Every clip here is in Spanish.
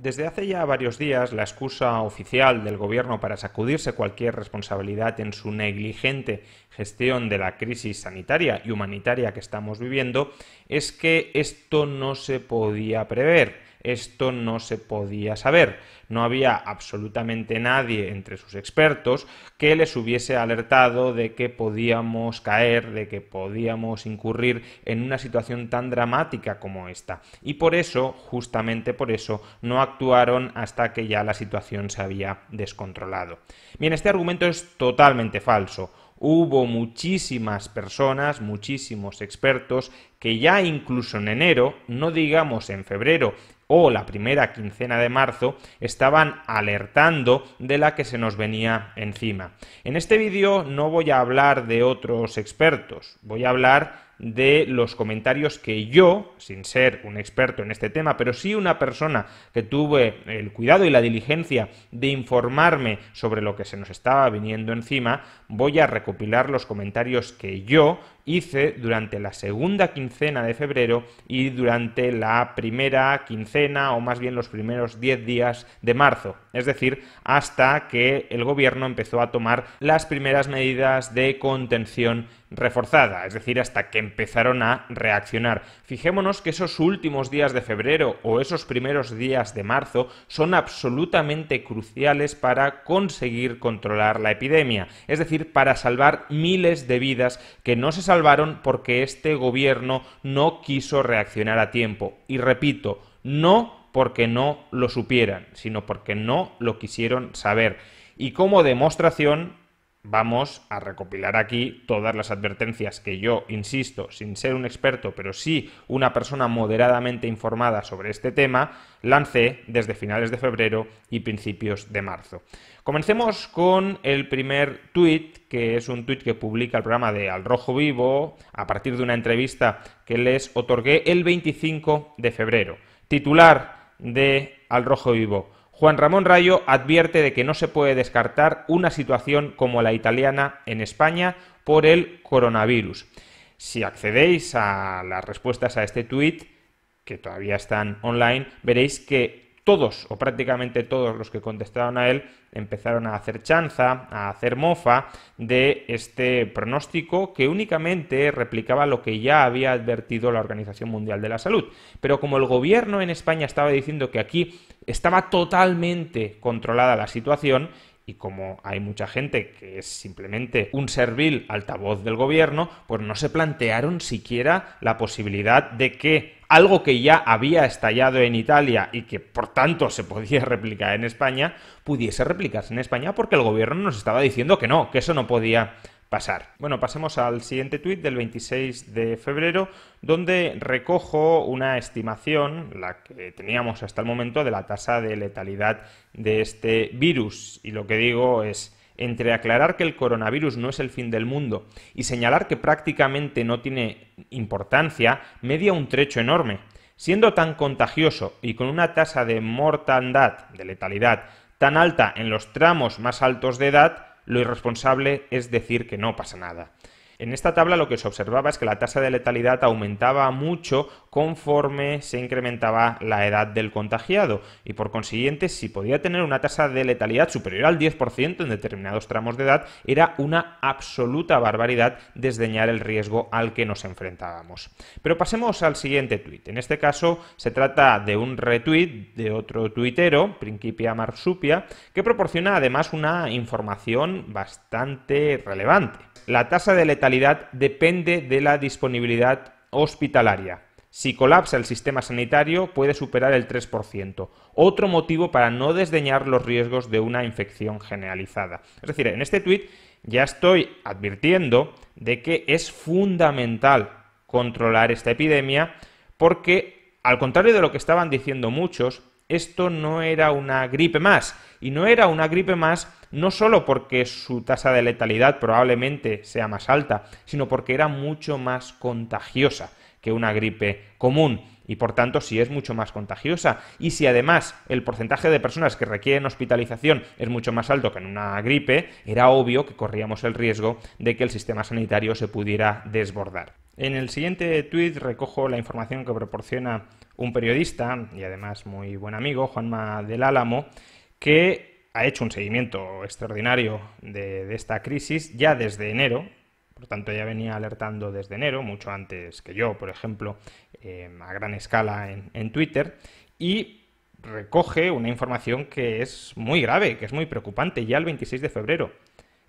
Desde hace ya varios días, la excusa oficial del Gobierno para sacudirse cualquier responsabilidad en su negligente gestión de la crisis sanitaria y humanitaria que estamos viviendo es que esto no se podía prever esto no se podía saber. No había absolutamente nadie entre sus expertos que les hubiese alertado de que podíamos caer, de que podíamos incurrir en una situación tan dramática como esta. Y por eso, justamente por eso, no actuaron hasta que ya la situación se había descontrolado. Bien, este argumento es totalmente falso hubo muchísimas personas, muchísimos expertos, que ya incluso en enero, no digamos en febrero, o la primera quincena de marzo estaban alertando de la que se nos venía encima. En este vídeo no voy a hablar de otros expertos, voy a hablar de los comentarios que yo, sin ser un experto en este tema, pero sí una persona que tuve el cuidado y la diligencia de informarme sobre lo que se nos estaba viniendo encima, voy a recopilar los comentarios que yo hice durante la segunda quincena de febrero y durante la primera quincena o más bien los primeros 10 días de marzo, es decir, hasta que el gobierno empezó a tomar las primeras medidas de contención reforzada, es decir, hasta que empezaron a reaccionar. Fijémonos que esos últimos días de febrero o esos primeros días de marzo son absolutamente cruciales para conseguir controlar la epidemia, es decir, para salvar miles de vidas que no se porque este gobierno no quiso reaccionar a tiempo. Y repito, no porque no lo supieran, sino porque no lo quisieron saber. Y como demostración, vamos a recopilar aquí todas las advertencias que yo, insisto, sin ser un experto, pero sí una persona moderadamente informada sobre este tema, lancé desde finales de febrero y principios de marzo. Comencemos con el primer tuit, que es un tuit que publica el programa de Al Rojo Vivo a partir de una entrevista que les otorgué el 25 de febrero. Titular de Al Rojo Vivo. Juan Ramón Rayo advierte de que no se puede descartar una situación como la italiana en España por el coronavirus. Si accedéis a las respuestas a este tuit, que todavía están online, veréis que todos o prácticamente todos los que contestaron a él empezaron a hacer chanza, a hacer mofa de este pronóstico que únicamente replicaba lo que ya había advertido la Organización Mundial de la Salud. Pero como el gobierno en España estaba diciendo que aquí estaba totalmente controlada la situación, y como hay mucha gente que es simplemente un servil altavoz del gobierno, pues no se plantearon siquiera la posibilidad de que algo que ya había estallado en Italia y que por tanto se podía replicar en España, pudiese replicarse en España porque el gobierno nos estaba diciendo que no, que eso no podía pasar. Bueno, pasemos al siguiente tuit del 26 de febrero, donde recojo una estimación, la que teníamos hasta el momento, de la tasa de letalidad de este virus. Y lo que digo es entre aclarar que el coronavirus no es el fin del mundo y señalar que prácticamente no tiene importancia, media un trecho enorme. Siendo tan contagioso y con una tasa de mortandad, de letalidad, tan alta en los tramos más altos de edad, lo irresponsable es decir que no pasa nada. En esta tabla lo que se observaba es que la tasa de letalidad aumentaba mucho conforme se incrementaba la edad del contagiado y por consiguiente si podía tener una tasa de letalidad superior al 10% en determinados tramos de edad era una absoluta barbaridad desdeñar el riesgo al que nos enfrentábamos. Pero pasemos al siguiente tuit. En este caso se trata de un retweet de otro tuitero, Principia Marsupia, que proporciona además una información bastante relevante la tasa de letalidad depende de la disponibilidad hospitalaria. Si colapsa el sistema sanitario puede superar el 3%, otro motivo para no desdeñar los riesgos de una infección generalizada. Es decir, en este tuit ya estoy advirtiendo de que es fundamental controlar esta epidemia porque, al contrario de lo que estaban diciendo muchos, esto no era una gripe más. Y no era una gripe más no solo porque su tasa de letalidad probablemente sea más alta, sino porque era mucho más contagiosa que una gripe común y por tanto si es mucho más contagiosa. Y si además el porcentaje de personas que requieren hospitalización es mucho más alto que en una gripe, era obvio que corríamos el riesgo de que el sistema sanitario se pudiera desbordar. En el siguiente tweet recojo la información que proporciona un periodista y además muy buen amigo, Juanma del Álamo, que ha hecho un seguimiento extraordinario de, esta crisis ya desde enero, por tanto, ya venía alertando desde enero, mucho antes que yo, por ejemplo, eh, a gran escala en, Twitter, y recoge una información que es muy grave, que es muy preocupante, ya el 26 de febrero.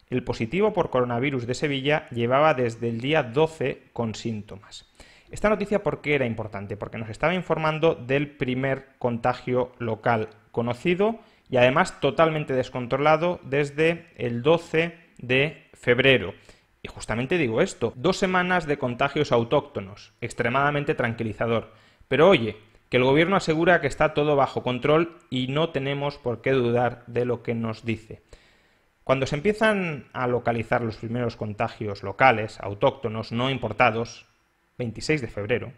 El positivo por coronavirus de Sevilla llevaba desde el día 12 con síntomas. Esta noticia, ¿por qué era importante? Porque nos estaba informando del primer contagio local conocido y además totalmente descontrolado desde el 12 de febrero. Y justamente digo esto, dos semanas de contagios autóctonos, extremadamente tranquilizador. Pero oye, que el gobierno asegura que está todo bajo control y no tenemos por qué dudar de lo que nos dice. Cuando se empiezan a localizar los primeros contagios locales, autóctonos, no importados, 26 de febrero,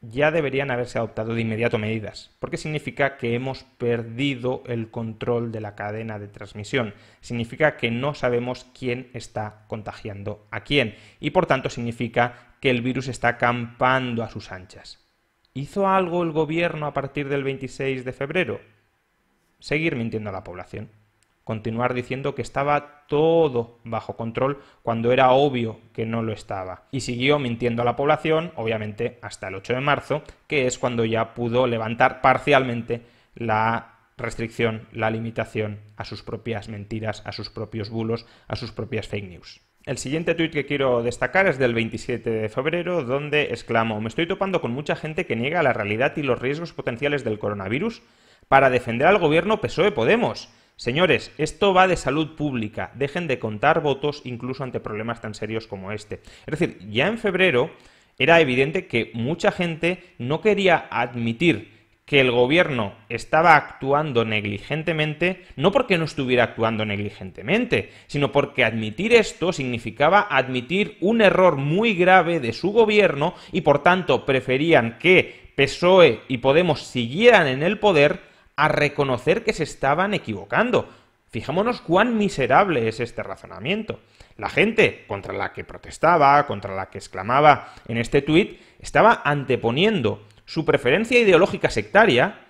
ya deberían haberse adoptado de inmediato medidas, porque significa que hemos perdido el control de la cadena de transmisión, significa que no sabemos quién está contagiando a quién y por tanto significa que el virus está acampando a sus anchas. ¿Hizo algo el gobierno a partir del 26 de febrero? Seguir mintiendo a la población continuar diciendo que estaba todo bajo control cuando era obvio que no lo estaba. Y siguió mintiendo a la población, obviamente, hasta el 8 de marzo, que es cuando ya pudo levantar parcialmente la restricción, la limitación a sus propias mentiras, a sus propios bulos, a sus propias fake news. El siguiente tuit que quiero destacar es del 27 de febrero, donde exclamo, me estoy topando con mucha gente que niega la realidad y los riesgos potenciales del coronavirus para defender al gobierno PSOE Podemos. Señores, esto va de salud pública. Dejen de contar votos incluso ante problemas tan serios como este. Es decir, ya en febrero era evidente que mucha gente no quería admitir que el gobierno estaba actuando negligentemente, no porque no estuviera actuando negligentemente, sino porque admitir esto significaba admitir un error muy grave de su gobierno y por tanto preferían que PSOE y Podemos siguieran en el poder a reconocer que se estaban equivocando. Fijémonos cuán miserable es este razonamiento. La gente contra la que protestaba, contra la que exclamaba en este tuit, estaba anteponiendo su preferencia ideológica sectaria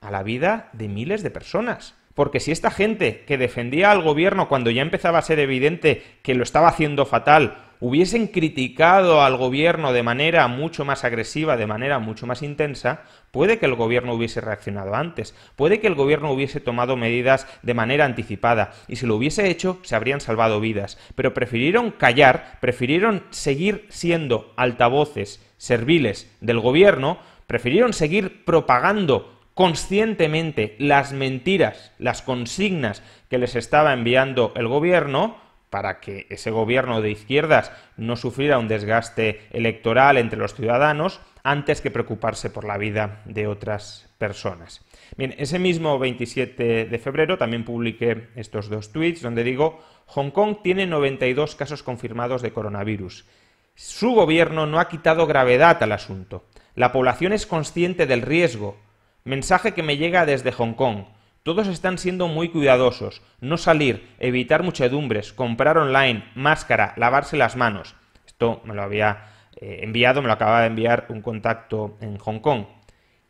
a la vida de miles de personas. Porque si esta gente que defendía al gobierno cuando ya empezaba a ser evidente que lo estaba haciendo fatal, hubiesen criticado al gobierno de manera mucho más agresiva, de manera mucho más intensa, puede que el gobierno hubiese reaccionado antes, puede que el gobierno hubiese tomado medidas de manera anticipada, y si lo hubiese hecho se habrían salvado vidas, pero prefirieron callar, prefirieron seguir siendo altavoces serviles del gobierno, prefirieron seguir propagando conscientemente las mentiras, las consignas que les estaba enviando el gobierno, para que ese gobierno de izquierdas no sufriera un desgaste electoral entre los ciudadanos antes que preocuparse por la vida de otras personas. Bien, ese mismo 27 de febrero también publiqué estos dos tweets donde digo, Hong Kong tiene 92 casos confirmados de coronavirus. Su gobierno no ha quitado gravedad al asunto. La población es consciente del riesgo. Mensaje que me llega desde Hong Kong. Todos están siendo muy cuidadosos, no salir, evitar muchedumbres, comprar online, máscara, lavarse las manos. Esto me lo había eh, enviado, me lo acaba de enviar un contacto en Hong Kong.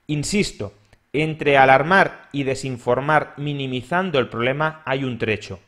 Insisto, entre alarmar y desinformar minimizando el problema hay un trecho.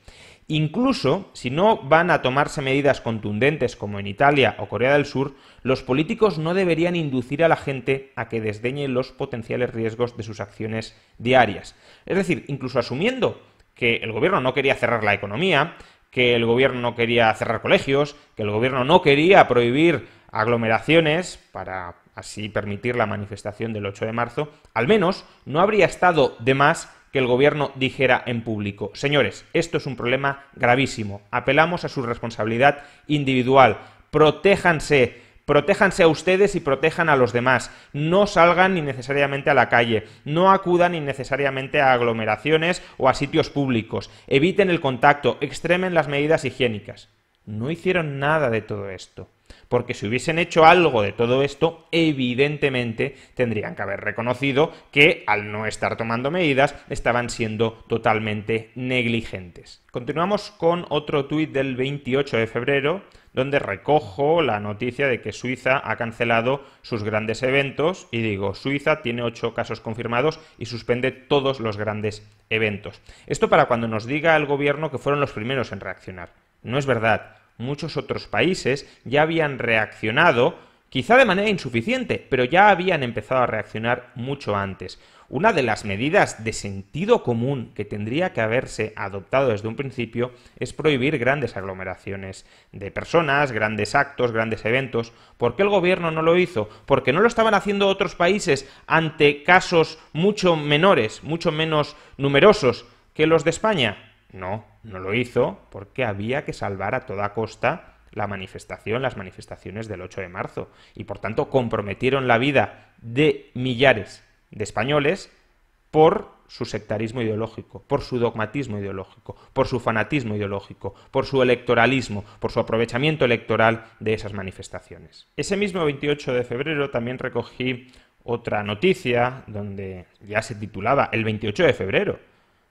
Incluso si no van a tomarse medidas contundentes como en Italia o Corea del Sur, los políticos no deberían inducir a la gente a que desdeñe los potenciales riesgos de sus acciones diarias. Es decir, incluso asumiendo que el gobierno no quería cerrar la economía, que el gobierno no quería cerrar colegios, que el gobierno no quería prohibir aglomeraciones para así permitir la manifestación del 8 de marzo, al menos no habría estado de más que el gobierno dijera en público, señores, esto es un problema gravísimo, apelamos a su responsabilidad individual, protéjanse, protéjanse a ustedes y protejan a los demás. No salgan innecesariamente a la calle, no acudan innecesariamente a aglomeraciones o a sitios públicos, eviten el contacto, extremen las medidas higiénicas. No hicieron nada de todo esto porque si hubiesen hecho algo de todo esto, evidentemente tendrían que haber reconocido que al no estar tomando medidas estaban siendo totalmente negligentes. Continuamos con otro tuit del 28 de febrero, donde recojo la noticia de que Suiza ha cancelado sus grandes eventos y digo, Suiza tiene ocho casos confirmados y suspende todos los grandes eventos. Esto para cuando nos diga el gobierno que fueron los primeros en reaccionar. No es verdad muchos otros países ya habían reaccionado, quizá de manera insuficiente, pero ya habían empezado a reaccionar mucho antes. Una de las medidas de sentido común que tendría que haberse adoptado desde un principio es prohibir grandes aglomeraciones de personas, grandes actos, grandes eventos. ¿Por qué el gobierno no lo hizo? Porque no lo estaban haciendo otros países ante casos mucho menores, mucho menos numerosos que los de España. No, no lo hizo porque había que salvar a toda costa la manifestación, las manifestaciones del 8 de marzo. Y por tanto comprometieron la vida de millares de españoles por su sectarismo ideológico, por su dogmatismo ideológico, por su fanatismo ideológico, por su electoralismo, por su aprovechamiento electoral de esas manifestaciones. Ese mismo 28 de febrero también recogí otra noticia donde ya se titulaba El 28 de febrero,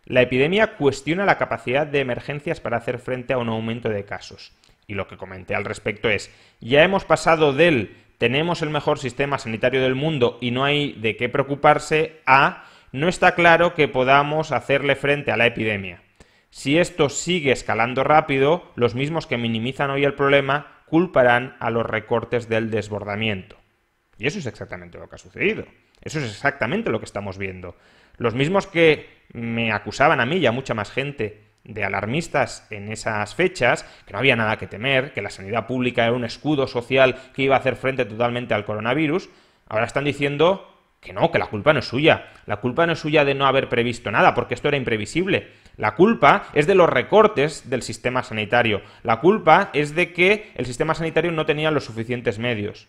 la epidemia cuestiona la capacidad de emergencias para hacer frente a un aumento de casos. Y lo que comenté al respecto es, ya hemos pasado del tenemos el mejor sistema sanitario del mundo y no hay de qué preocuparse a no está claro que podamos hacerle frente a la epidemia. Si esto sigue escalando rápido, los mismos que minimizan hoy el problema culparán a los recortes del desbordamiento. Y eso es exactamente lo que ha sucedido. Eso es exactamente lo que estamos viendo. Los mismos que me acusaban a mí y a mucha más gente de alarmistas en esas fechas, que no había nada que temer, que la sanidad pública era un escudo social que iba a hacer frente totalmente al coronavirus, ahora están diciendo que no, que la culpa no es suya. La culpa no es suya de no haber previsto nada, porque esto era imprevisible. La culpa es de los recortes del sistema sanitario. La culpa es de que el sistema sanitario no tenía los suficientes medios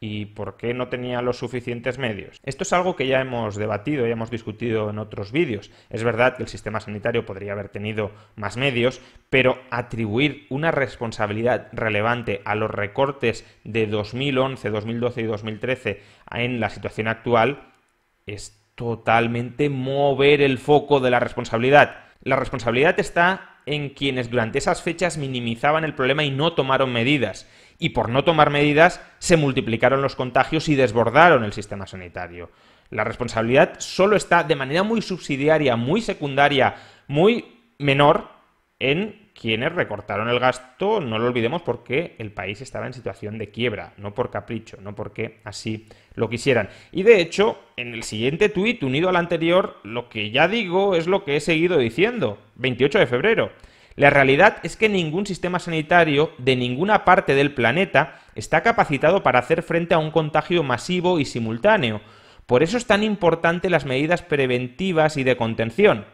y por qué no tenía los suficientes medios. Esto es algo que ya hemos debatido, y hemos discutido en otros vídeos. Es verdad que el sistema sanitario podría haber tenido más medios, pero atribuir una responsabilidad relevante a los recortes de 2011, 2012 y 2013 en la situación actual es totalmente mover el foco de la responsabilidad. La responsabilidad está en quienes durante esas fechas minimizaban el problema y no tomaron medidas y por no tomar medidas se multiplicaron los contagios y desbordaron el sistema sanitario. La responsabilidad solo está de manera muy subsidiaria, muy secundaria, muy menor en quienes recortaron el gasto, no lo olvidemos porque el país estaba en situación de quiebra, no por capricho, no porque así lo quisieran. Y de hecho, en el siguiente tuit, unido al anterior, lo que ya digo es lo que he seguido diciendo, 28 de febrero. La realidad es que ningún sistema sanitario de ninguna parte del planeta está capacitado para hacer frente a un contagio masivo y simultáneo. Por eso es tan importante las medidas preventivas y de contención.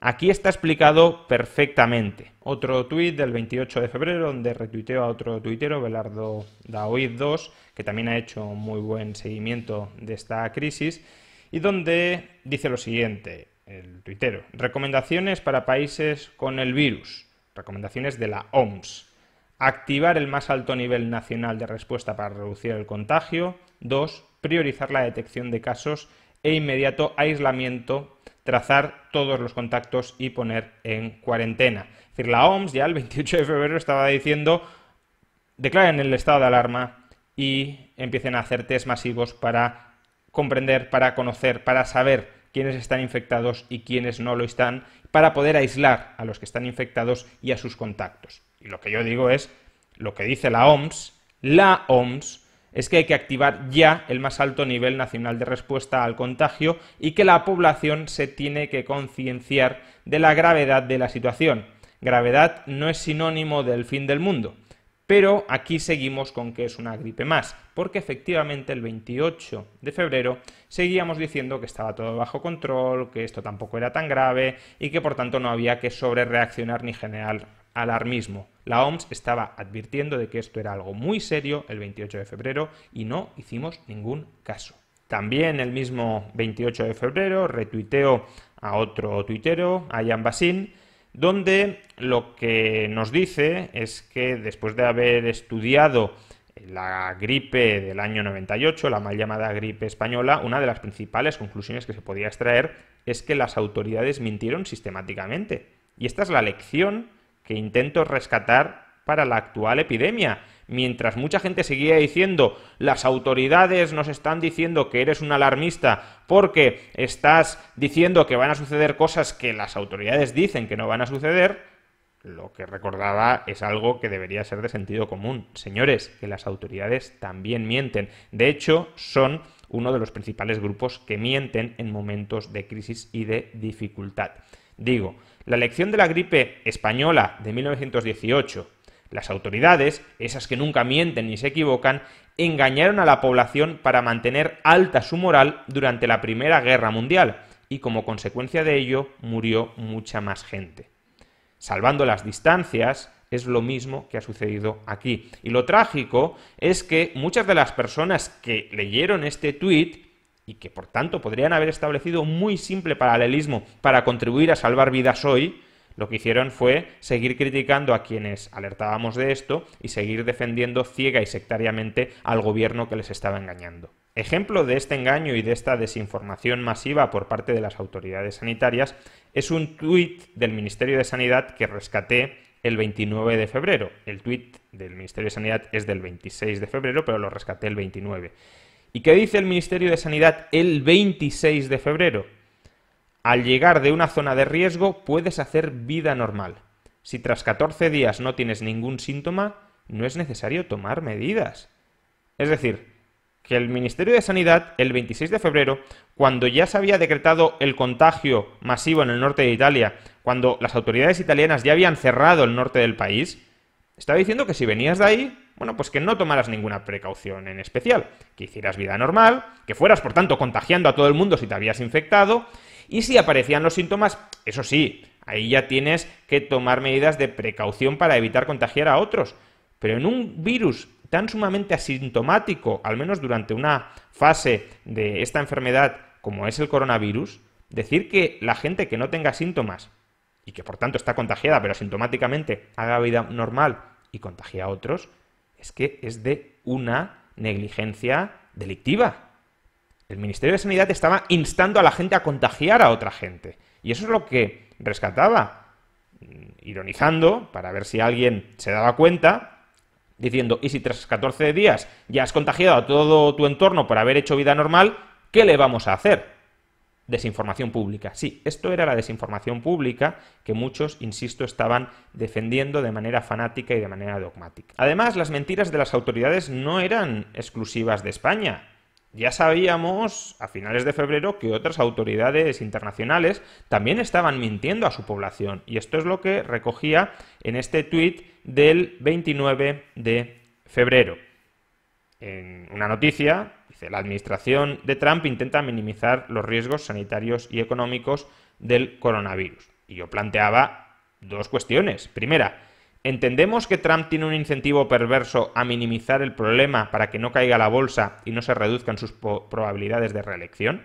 Aquí está explicado perfectamente. Otro tuit del 28 de febrero donde retuiteo a otro tuitero, Belardo Daoid 2, que también ha hecho un muy buen seguimiento de esta crisis, y donde dice lo siguiente, el tuitero, recomendaciones para países con el virus recomendaciones de la OMS. Activar el más alto nivel nacional de respuesta para reducir el contagio. Dos, Priorizar la detección de casos e inmediato aislamiento, trazar todos los contactos y poner en cuarentena. Es decir, la OMS ya el 28 de febrero estaba diciendo declaren el estado de alarma y empiecen a hacer test masivos para comprender, para conocer, para saber quiénes están infectados y quienes no lo están, para poder aislar a los que están infectados y a sus contactos. Y lo que yo digo es, lo que dice la OMS, la OMS, es que hay que activar ya el más alto nivel nacional de respuesta al contagio y que la población se tiene que concienciar de la gravedad de la situación. Gravedad no es sinónimo del fin del mundo. Pero aquí seguimos con que es una gripe más, porque efectivamente el 28 de febrero seguíamos diciendo que estaba todo bajo control, que esto tampoco era tan grave y que por tanto no había que sobrereaccionar ni generar alarmismo. La OMS estaba advirtiendo de que esto era algo muy serio el 28 de febrero y no hicimos ningún caso. También el mismo 28 de febrero retuiteo a otro tuitero, a Jan Basin, donde lo que nos dice es que después de haber estudiado la gripe del año 98, la mal llamada gripe española, una de las principales conclusiones que se podía extraer es que las autoridades mintieron sistemáticamente. Y esta es la lección que intento rescatar para la actual epidemia mientras mucha gente seguía diciendo las autoridades nos están diciendo que eres un alarmista porque estás diciendo que van a suceder cosas que las autoridades dicen que no van a suceder, lo que recordaba es algo que debería ser de sentido común. Señores, que las autoridades también mienten. De hecho, son uno de los principales grupos que mienten en momentos de crisis y de dificultad. Digo, la elección de la gripe española de 1918 las autoridades, esas que nunca mienten ni se equivocan, engañaron a la población para mantener alta su moral durante la Primera Guerra Mundial, y como consecuencia de ello murió mucha más gente. Salvando las distancias, es lo mismo que ha sucedido aquí. Y lo trágico es que muchas de las personas que leyeron este tuit y que por tanto podrían haber establecido un muy simple paralelismo para contribuir a salvar vidas hoy, lo que hicieron fue seguir criticando a quienes alertábamos de esto y seguir defendiendo ciega y sectariamente al gobierno que les estaba engañando. Ejemplo de este engaño y de esta desinformación masiva por parte de las autoridades sanitarias es un tuit del Ministerio de Sanidad que rescaté el 29 de febrero. El tuit del Ministerio de Sanidad es del 26 de febrero, pero lo rescaté el 29. ¿Y qué dice el Ministerio de Sanidad el 26 de febrero? Al llegar de una zona de riesgo puedes hacer vida normal. Si tras 14 días no tienes ningún síntoma, no es necesario tomar medidas. Es decir, que el Ministerio de Sanidad, el 26 de febrero, cuando ya se había decretado el contagio masivo en el norte de Italia, cuando las autoridades italianas ya habían cerrado el norte del país, estaba diciendo que si venías de ahí, bueno, pues que no tomaras ninguna precaución en especial, que hicieras vida normal, que fueras, por tanto, contagiando a todo el mundo si te habías infectado, y si aparecían los síntomas, eso sí, ahí ya tienes que tomar medidas de precaución para evitar contagiar a otros. Pero en un virus tan sumamente asintomático, al menos durante una fase de esta enfermedad como es el coronavirus, decir que la gente que no tenga síntomas y que por tanto está contagiada pero asintomáticamente haga vida normal y contagia a otros, es que es de una negligencia delictiva. El Ministerio de Sanidad estaba instando a la gente a contagiar a otra gente. Y eso es lo que rescataba, mm, ironizando, para ver si alguien se daba cuenta, diciendo, y si tras 14 días ya has contagiado a todo tu entorno por haber hecho vida normal, ¿qué le vamos a hacer? Desinformación pública. Sí, esto era la desinformación pública que muchos, insisto, estaban defendiendo de manera fanática y de manera dogmática. Además, las mentiras de las autoridades no eran exclusivas de España ya sabíamos a finales de febrero que otras autoridades internacionales también estaban mintiendo a su población. Y esto es lo que recogía en este tuit del 29 de febrero. En una noticia, dice, la administración de Trump intenta minimizar los riesgos sanitarios y económicos del coronavirus. Y yo planteaba dos cuestiones. Primera, ¿Entendemos que Trump tiene un incentivo perverso a minimizar el problema para que no caiga la bolsa y no se reduzcan sus probabilidades de reelección?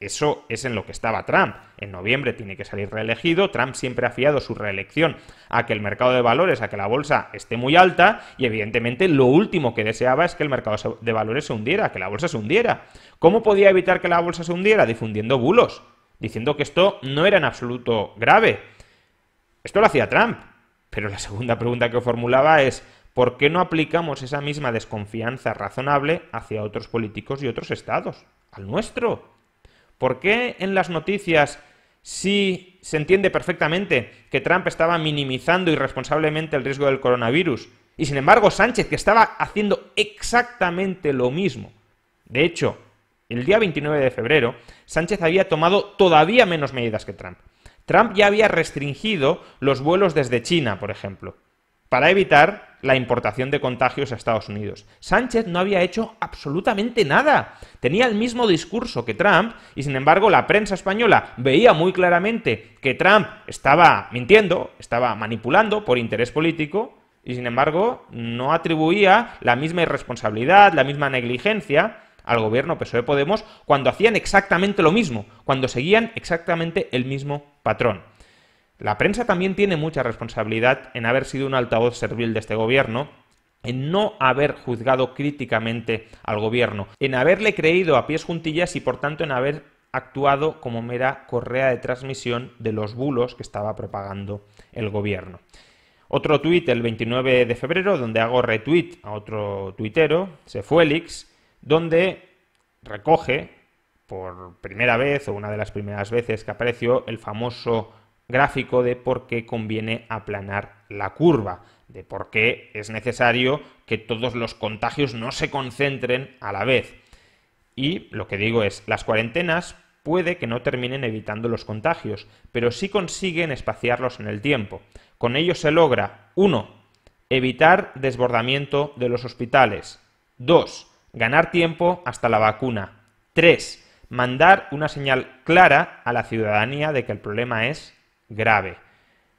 eso es en lo que estaba Trump. En noviembre tiene que salir reelegido. Trump siempre ha fiado su reelección a que el mercado de valores, a que la bolsa esté muy alta y evidentemente lo último que deseaba es que el mercado de valores se hundiera, que la bolsa se hundiera. ¿Cómo podía evitar que la bolsa se hundiera? Difundiendo bulos, diciendo que esto no era en absoluto grave. Esto lo hacía Trump. Pero la segunda pregunta que formulaba es, ¿por qué no aplicamos esa misma desconfianza razonable hacia otros políticos y otros estados? Al nuestro. ¿Por qué en las noticias sí se entiende perfectamente que Trump estaba minimizando irresponsablemente el riesgo del coronavirus? Y sin embargo Sánchez, que estaba haciendo exactamente lo mismo. De hecho, el día 29 de febrero, Sánchez había tomado todavía menos medidas que Trump. Trump ya había restringido los vuelos desde China, por ejemplo, para evitar la importación de contagios a Estados Unidos. Sánchez no había hecho absolutamente nada. Tenía el mismo discurso que Trump y sin embargo la prensa española veía muy claramente que Trump estaba mintiendo, estaba manipulando por interés político y sin embargo no atribuía la misma irresponsabilidad, la misma negligencia al gobierno PSOE Podemos cuando hacían exactamente lo mismo, cuando seguían exactamente el mismo patrón. La prensa también tiene mucha responsabilidad en haber sido un altavoz servil de este gobierno, en no haber juzgado críticamente al gobierno, en haberle creído a pies juntillas y por tanto en haber actuado como mera correa de transmisión de los bulos que estaba propagando el gobierno. Otro tuit el 29 de febrero donde hago retweet a otro tuitero, elix donde recoge por primera vez o una de las primeras veces que apareció el famoso gráfico de por qué conviene aplanar la curva, de por qué es necesario que todos los contagios no se concentren a la vez. Y lo que digo es, las cuarentenas puede que no terminen evitando los contagios, pero sí consiguen espaciarlos en el tiempo. Con ello se logra, uno, Evitar desbordamiento de los hospitales. dos ganar tiempo hasta la vacuna. 3. Mandar una señal clara a la ciudadanía de que el problema es grave.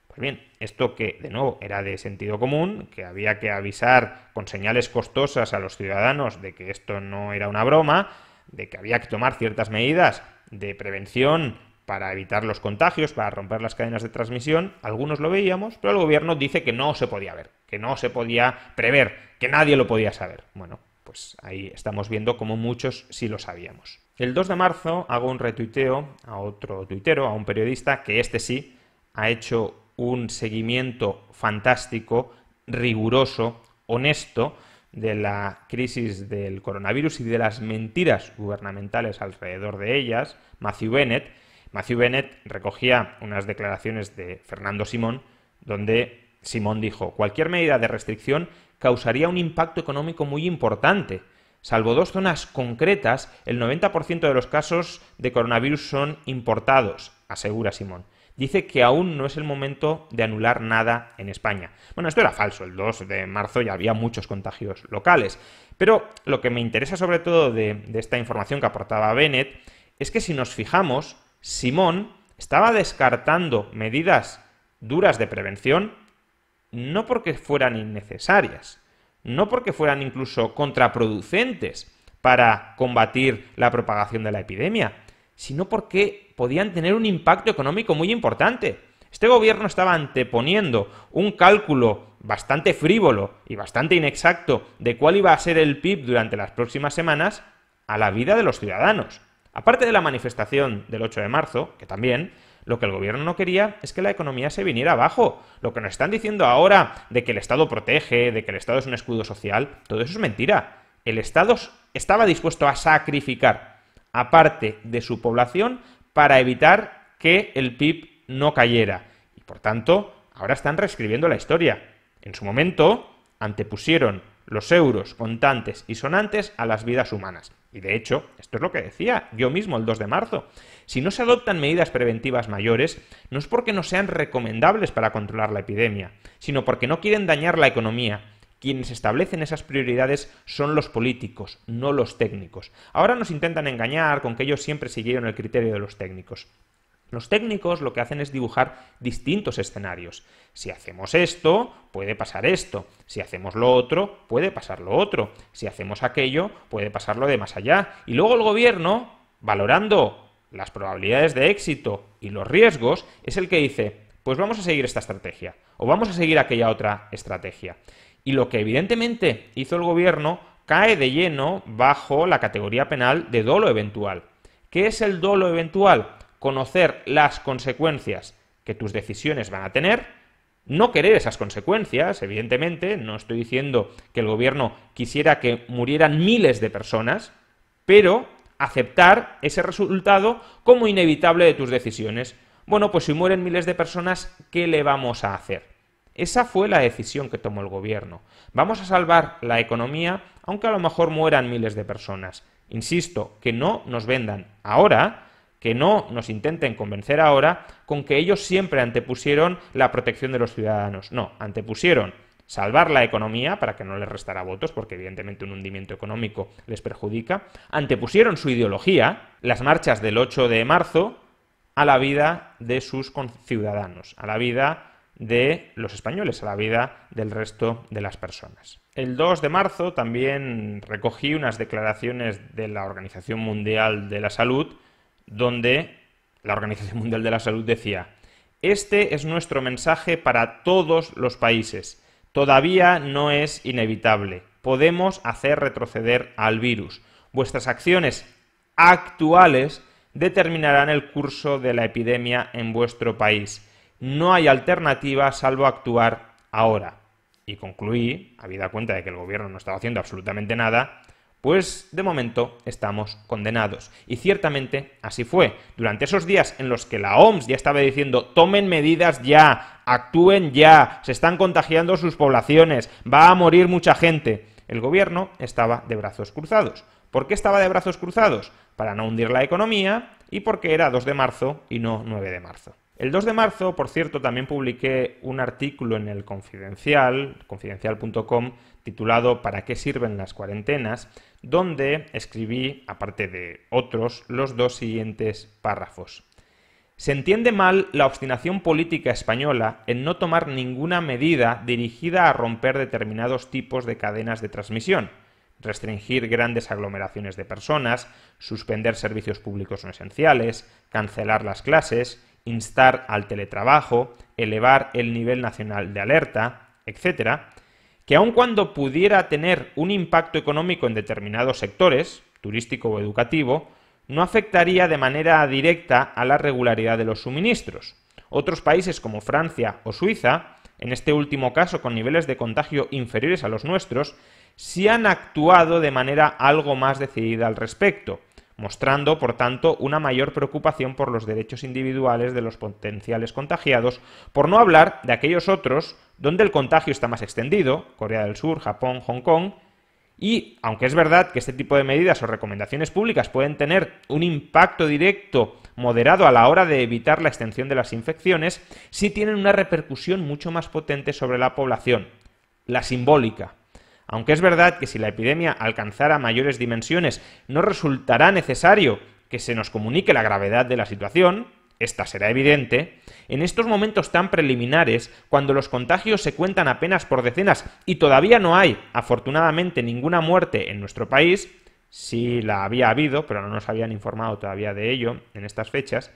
Pues bien, esto que de nuevo era de sentido común, que había que avisar con señales costosas a los ciudadanos de que esto no era una broma, de que había que tomar ciertas medidas de prevención para evitar los contagios, para romper las cadenas de transmisión, algunos lo veíamos, pero el gobierno dice que no se podía ver, que no se podía prever, que nadie lo podía saber. Bueno, pues ahí estamos viendo cómo muchos sí lo sabíamos. El 2 de marzo hago un retuiteo a otro tuitero, a un periodista, que este sí ha hecho un seguimiento fantástico, riguroso, honesto de la crisis del coronavirus y de las mentiras gubernamentales alrededor de ellas, Matthew Bennett. Matthew Bennett recogía unas declaraciones de Fernando Simón donde Simón dijo, cualquier medida de restricción causaría un impacto económico muy importante. Salvo dos zonas concretas, el 90% de los casos de coronavirus son importados, asegura Simón. Dice que aún no es el momento de anular nada en España. Bueno, esto era falso, el 2 de marzo ya había muchos contagios locales. Pero lo que me interesa sobre todo de, esta información que aportaba Bennett es que si nos fijamos, Simón estaba descartando medidas duras de prevención no porque fueran innecesarias, no porque fueran incluso contraproducentes para combatir la propagación de la epidemia, sino porque podían tener un impacto económico muy importante. Este gobierno estaba anteponiendo un cálculo bastante frívolo y bastante inexacto de cuál iba a ser el PIB durante las próximas semanas a la vida de los ciudadanos. Aparte de la manifestación del 8 de marzo, que también, lo que el gobierno no quería es que la economía se viniera abajo. Lo que nos están diciendo ahora de que el Estado protege, de que el Estado es un escudo social, todo eso es mentira. El Estado estaba dispuesto a sacrificar a parte de su población para evitar que el PIB no cayera. Y por tanto, ahora están reescribiendo la historia. En su momento, antepusieron los euros contantes y sonantes a las vidas humanas. Y de hecho, esto es lo que decía yo mismo el 2 de marzo. Si no se adoptan medidas preventivas mayores, no es porque no sean recomendables para controlar la epidemia, sino porque no quieren dañar la economía. Quienes establecen esas prioridades son los políticos, no los técnicos. Ahora nos intentan engañar con que ellos siempre siguieron el criterio de los técnicos. Los técnicos lo que hacen es dibujar distintos escenarios. Si hacemos esto, puede pasar esto. Si hacemos lo otro, puede pasar lo otro. Si hacemos aquello, puede pasar lo de más allá. Y luego el gobierno, valorando las probabilidades de éxito y los riesgos, es el que dice, pues vamos a seguir esta estrategia o vamos a seguir aquella otra estrategia. Y lo que evidentemente hizo el gobierno cae de lleno bajo la categoría penal de dolo eventual. ¿Qué es el dolo eventual? conocer las consecuencias que tus decisiones van a tener, no querer esas consecuencias, evidentemente, no estoy diciendo que el gobierno quisiera que murieran miles de personas, pero aceptar ese resultado como inevitable de tus decisiones. Bueno, pues si mueren miles de personas, ¿qué le vamos a hacer? Esa fue la decisión que tomó el gobierno. Vamos a salvar la economía, aunque a lo mejor mueran miles de personas. Insisto, que no nos vendan ahora que no nos intenten convencer ahora con que ellos siempre antepusieron la protección de los ciudadanos. No, antepusieron salvar la economía para que no les restara votos, porque evidentemente un hundimiento económico les perjudica, antepusieron su ideología, las marchas del 8 de marzo, a la vida de sus ciudadanos, a la vida de los españoles, a la vida del resto de las personas. El 2 de marzo también recogí unas declaraciones de la Organización Mundial de la Salud donde la Organización Mundial de la Salud decía, este es nuestro mensaje para todos los países. Todavía no es inevitable. Podemos hacer retroceder al virus. Vuestras acciones actuales determinarán el curso de la epidemia en vuestro país. No hay alternativa salvo actuar ahora. Y concluí, habida cuenta de que el gobierno no estaba haciendo absolutamente nada, pues de momento estamos condenados. Y ciertamente así fue. Durante esos días en los que la OMS ya estaba diciendo tomen medidas ya, actúen ya, se están contagiando sus poblaciones, va a morir mucha gente, el gobierno estaba de brazos cruzados. ¿Por qué estaba de brazos cruzados? Para no hundir la economía y porque era 2 de marzo y no 9 de marzo. El 2 de marzo, por cierto, también publiqué un artículo en el Confidencial, confidencial.com, titulado ¿Para qué sirven las cuarentenas?, donde escribí, aparte de otros, los dos siguientes párrafos. Se entiende mal la obstinación política española en no tomar ninguna medida dirigida a romper determinados tipos de cadenas de transmisión, restringir grandes aglomeraciones de personas, suspender servicios públicos no esenciales, cancelar las clases, instar al teletrabajo, elevar el nivel nacional de alerta, etcétera, que aun cuando pudiera tener un impacto económico en determinados sectores, turístico o educativo, no afectaría de manera directa a la regularidad de los suministros. Otros países como Francia o Suiza, en este último caso con niveles de contagio inferiores a los nuestros, sí han actuado de manera algo más decidida al respecto, mostrando, por tanto, una mayor preocupación por los derechos individuales de los potenciales contagiados, por no hablar de aquellos otros donde el contagio está más extendido, Corea del Sur, Japón, Hong Kong, y aunque es verdad que este tipo de medidas o recomendaciones públicas pueden tener un impacto directo moderado a la hora de evitar la extensión de las infecciones, sí tienen una repercusión mucho más potente sobre la población, la simbólica, aunque es verdad que si la epidemia alcanzara mayores dimensiones, no resultará necesario que se nos comunique la gravedad de la situación, esta será evidente, en estos momentos tan preliminares, cuando los contagios se cuentan apenas por decenas y todavía no hay, afortunadamente, ninguna muerte en nuestro país, si la había habido, pero no nos habían informado todavía de ello en estas fechas,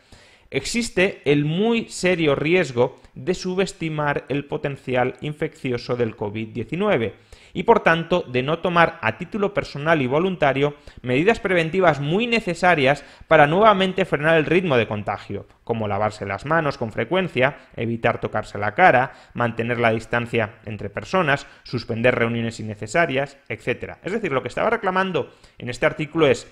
existe el muy serio riesgo de subestimar el potencial infeccioso del COVID-19 y por tanto de no tomar a título personal y voluntario medidas preventivas muy necesarias para nuevamente frenar el ritmo de contagio, como lavarse las manos con frecuencia, evitar tocarse la cara, mantener la distancia entre personas, suspender reuniones innecesarias, etc. Es decir, lo que estaba reclamando en este artículo es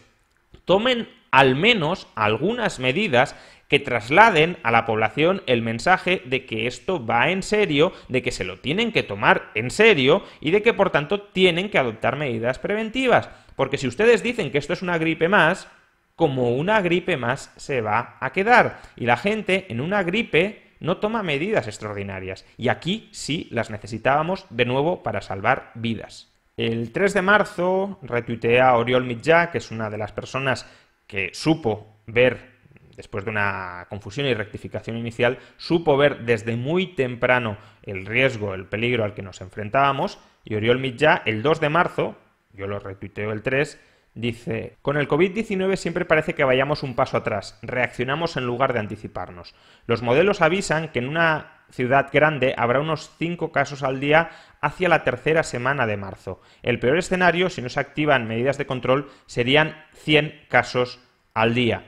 tomen al menos algunas medidas que trasladen a la población el mensaje de que esto va en serio, de que se lo tienen que tomar en serio y de que por tanto tienen que adoptar medidas preventivas. Porque si ustedes dicen que esto es una gripe más, como una gripe más se va a quedar. Y la gente en una gripe no toma medidas extraordinarias. Y aquí sí las necesitábamos de nuevo para salvar vidas. El 3 de marzo retuitea a Oriol Mitjà, que es una de las personas que supo ver después de una confusión y rectificación inicial, supo ver desde muy temprano el riesgo, el peligro al que nos enfrentábamos y Oriol Mitjà el 2 de marzo, yo lo retuiteo el 3, Dice, con el COVID-19 siempre parece que vayamos un paso atrás, reaccionamos en lugar de anticiparnos. Los modelos avisan que en una ciudad grande habrá unos 5 casos al día hacia la tercera semana de marzo. El peor escenario, si no se activan medidas de control, serían 100 casos al día.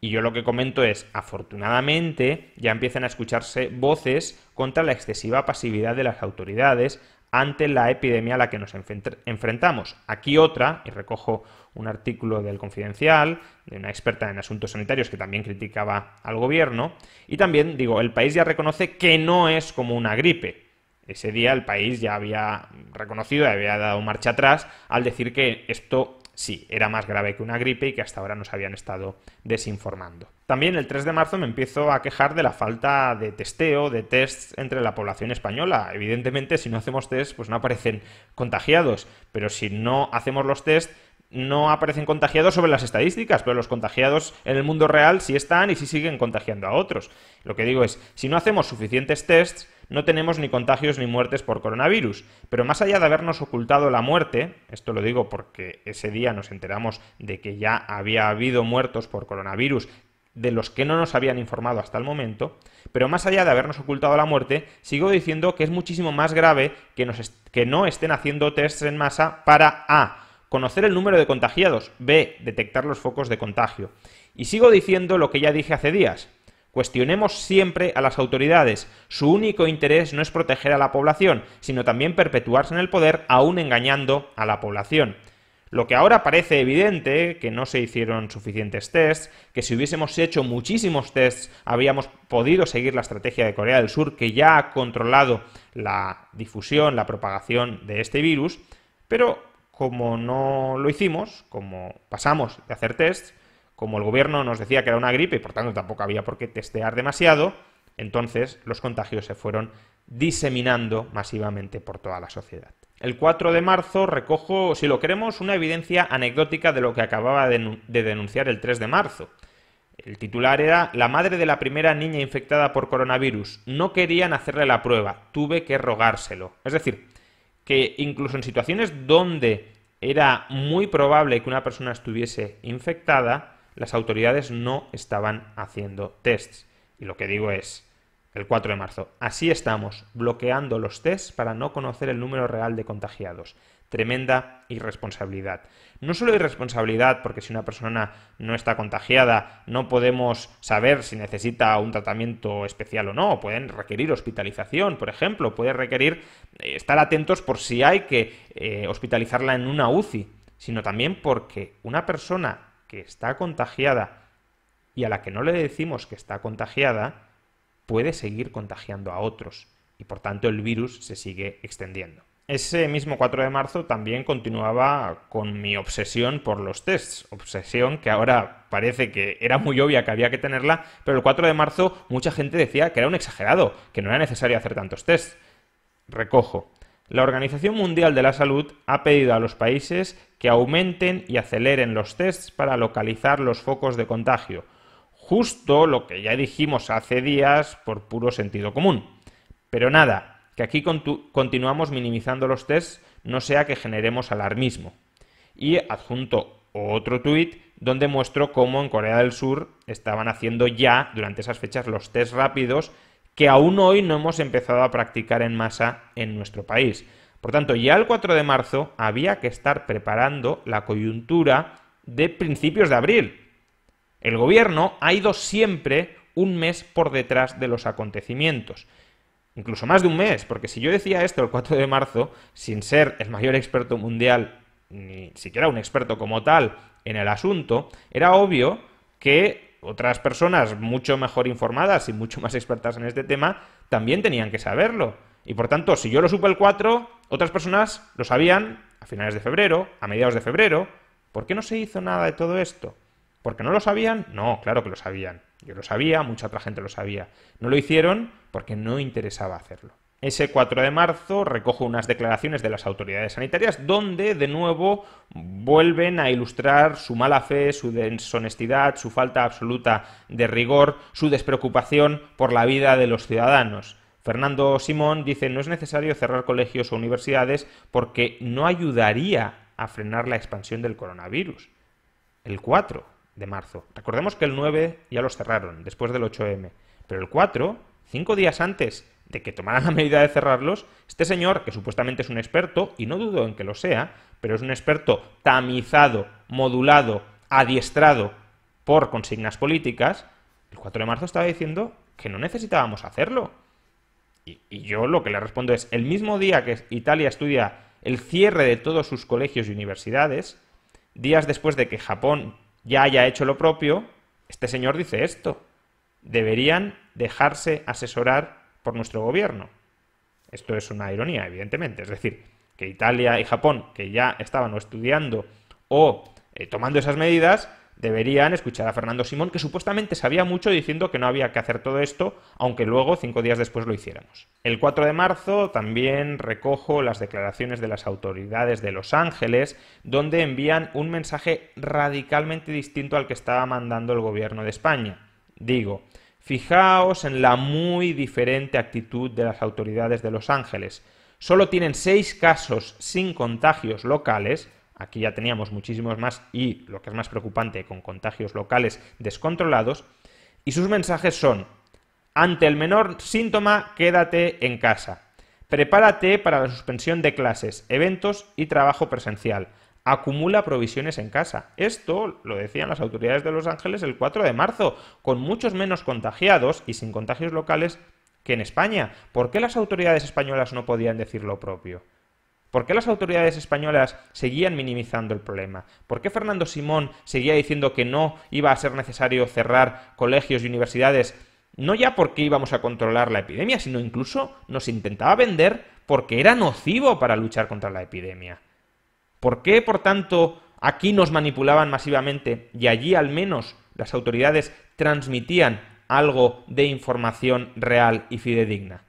Y yo lo que comento es, afortunadamente, ya empiezan a escucharse voces contra la excesiva pasividad de las autoridades ante la epidemia a la que nos enfrentamos. Aquí otra, y recojo un artículo del Confidencial, de una experta en asuntos sanitarios que también criticaba al gobierno, y también digo, el país ya reconoce que no es como una gripe, ese día el país ya había reconocido, había dado marcha atrás al decir que esto sí, era más grave que una gripe y que hasta ahora nos habían estado desinformando. También el 3 de marzo me empiezo a quejar de la falta de testeo, de tests entre la población española. Evidentemente, si no hacemos test, pues no aparecen contagiados, pero si no hacemos los tests, no aparecen contagiados sobre las estadísticas, pero los contagiados en el mundo real sí están y sí siguen contagiando a otros. Lo que digo es, si no hacemos suficientes tests, no tenemos ni contagios ni muertes por coronavirus. Pero más allá de habernos ocultado la muerte, esto lo digo porque ese día nos enteramos de que ya había habido muertos por coronavirus de los que no nos habían informado hasta el momento, pero más allá de habernos ocultado la muerte, sigo diciendo que es muchísimo más grave que, no estén haciendo tests en masa para A, conocer el número de contagiados, B, detectar los focos de contagio. Y sigo diciendo lo que ya dije hace días, Cuestionemos siempre a las autoridades. Su único interés no es proteger a la población, sino también perpetuarse en el poder aún engañando a la población. Lo que ahora parece evidente, que no se hicieron suficientes tests, que si hubiésemos hecho muchísimos tests habríamos podido seguir la estrategia de Corea del Sur, que ya ha controlado la difusión, la propagación de este virus, pero como no lo hicimos, como pasamos de hacer tests, como el gobierno nos decía que era una gripe y por tanto tampoco había por qué testear demasiado, entonces los contagios se fueron diseminando masivamente por toda la sociedad. El 4 de marzo recojo, si lo queremos, una evidencia anecdótica de lo que acababa de denunciar el 3 de marzo. El titular era La madre de la primera niña infectada por coronavirus. No querían hacerle la prueba, tuve que rogárselo. Es decir, que incluso en situaciones donde era muy probable que una persona estuviese infectada, las autoridades no estaban haciendo tests. Y lo que digo es, el 4 de marzo, así estamos, bloqueando los tests para no conocer el número real de contagiados. Tremenda irresponsabilidad. No solo irresponsabilidad, porque si una persona no está contagiada, no podemos saber si necesita un tratamiento especial o no. Pueden requerir hospitalización, por ejemplo. Puede requerir eh, estar atentos por si hay que eh, hospitalizarla en una UCI, sino también porque una persona que está contagiada y a la que no le decimos que está contagiada, puede seguir contagiando a otros y por tanto el virus se sigue extendiendo. Ese mismo 4 de marzo también continuaba con mi obsesión por los tests, obsesión que ahora parece que era muy obvia que había que tenerla, pero el 4 de marzo mucha gente decía que era un exagerado, que no era necesario hacer tantos tests. Recojo, la Organización Mundial de la Salud ha pedido a los países que aumenten y aceleren los tests para localizar los focos de contagio, justo lo que ya dijimos hace días por puro sentido común. Pero nada, que aquí continuamos minimizando los tests no sea que generemos alarmismo. Y adjunto otro tuit donde muestro cómo en Corea del Sur estaban haciendo ya durante esas fechas los test rápidos que aún hoy no hemos empezado a practicar en masa en nuestro país. Por tanto, ya el 4 de marzo había que estar preparando la coyuntura de principios de abril. El gobierno ha ido siempre un mes por detrás de los acontecimientos. Incluso más de un mes, porque si yo decía esto el 4 de marzo, sin ser el mayor experto mundial, ni siquiera un experto como tal en el asunto, era obvio que otras personas mucho mejor informadas y mucho más expertas en este tema también tenían que saberlo. Y por tanto, si yo lo supe el 4, otras personas lo sabían a finales de febrero, a mediados de febrero. ¿Por qué no se hizo nada de todo esto? ¿Porque no lo sabían? No, claro que lo sabían. Yo lo sabía, mucha otra gente lo sabía. No lo hicieron porque no interesaba hacerlo. Ese 4 de marzo recojo unas declaraciones de las autoridades sanitarias donde de nuevo vuelven a ilustrar su mala fe, su deshonestidad, su falta absoluta de rigor, su despreocupación por la vida de los ciudadanos. Fernando Simón dice no es necesario cerrar colegios o universidades porque no ayudaría a frenar la expansión del coronavirus. El 4 de marzo. Recordemos que el 9 ya los cerraron, después del 8M. Pero el 4, cinco días antes de que tomaran la medida de cerrarlos, este señor, que supuestamente es un experto, y no dudo en que lo sea, pero es un experto tamizado, modulado, adiestrado por consignas políticas, el 4 de marzo estaba diciendo que no necesitábamos hacerlo. Y, y yo lo que le respondo es, el mismo día que Italia estudia el cierre de todos sus colegios y universidades, días después de que Japón ya haya hecho lo propio, este señor dice esto. Deberían dejarse asesorar por nuestro gobierno. Esto es una ironía, evidentemente. Es decir, que Italia y Japón, que ya estaban o estudiando o eh, tomando esas medidas, deberían escuchar a Fernando Simón, que supuestamente sabía mucho diciendo que no había que hacer todo esto, aunque luego, cinco días después, lo hiciéramos. El 4 de marzo también recojo las declaraciones de las autoridades de Los Ángeles, donde envían un mensaje radicalmente distinto al que estaba mandando el gobierno de España. Digo, Fijaos en la muy diferente actitud de las autoridades de Los Ángeles. Solo tienen seis casos sin contagios locales, aquí ya teníamos muchísimos más y, lo que es más preocupante, con contagios locales descontrolados, y sus mensajes son, ante el menor síntoma, quédate en casa. Prepárate para la suspensión de clases, eventos y trabajo presencial acumula provisiones en casa. Esto lo decían las autoridades de Los Ángeles el 4 de marzo, con muchos menos contagiados y sin contagios locales que en España. ¿Por qué las autoridades españolas no podían decir lo propio? ¿Por qué las autoridades españolas seguían minimizando el problema? ¿Por qué Fernando Simón seguía diciendo que no iba a ser necesario cerrar colegios y universidades? No ya porque íbamos a controlar la epidemia, sino incluso nos intentaba vender porque era nocivo para luchar contra la epidemia. ¿Por qué, por tanto, aquí nos manipulaban masivamente y allí al menos las autoridades transmitían algo de información real y fidedigna?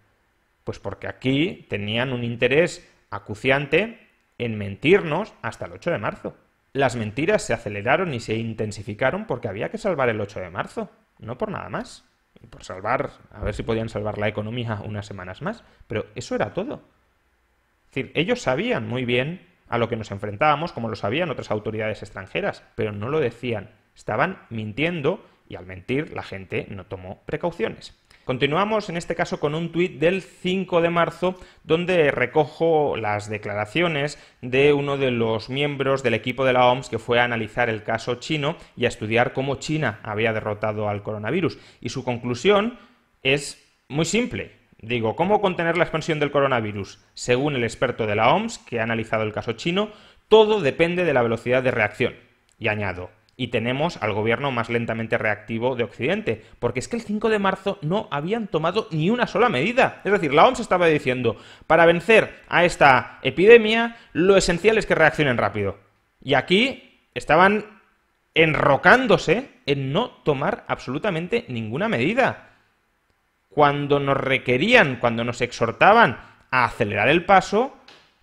Pues porque aquí tenían un interés acuciante en mentirnos hasta el 8 de marzo. Las mentiras se aceleraron y se intensificaron porque había que salvar el 8 de marzo, no por nada más. Y por salvar, a ver si podían salvar la economía unas semanas más. Pero eso era todo. Es decir, ellos sabían muy bien a lo que nos enfrentábamos, como lo sabían otras autoridades extranjeras, pero no lo decían. Estaban mintiendo y al mentir la gente no tomó precauciones. Continuamos en este caso con un tuit del 5 de marzo donde recojo las declaraciones de uno de los miembros del equipo de la OMS que fue a analizar el caso chino y a estudiar cómo China había derrotado al coronavirus. Y su conclusión es muy simple. Digo, ¿cómo contener la expansión del coronavirus? Según el experto de la OMS, que ha analizado el caso chino, todo depende de la velocidad de reacción. Y añado, y tenemos al gobierno más lentamente reactivo de Occidente, porque es que el 5 de marzo no habían tomado ni una sola medida. Es decir, la OMS estaba diciendo, para vencer a esta epidemia, lo esencial es que reaccionen rápido. Y aquí estaban enrocándose en no tomar absolutamente ninguna medida cuando nos requerían, cuando nos exhortaban a acelerar el paso,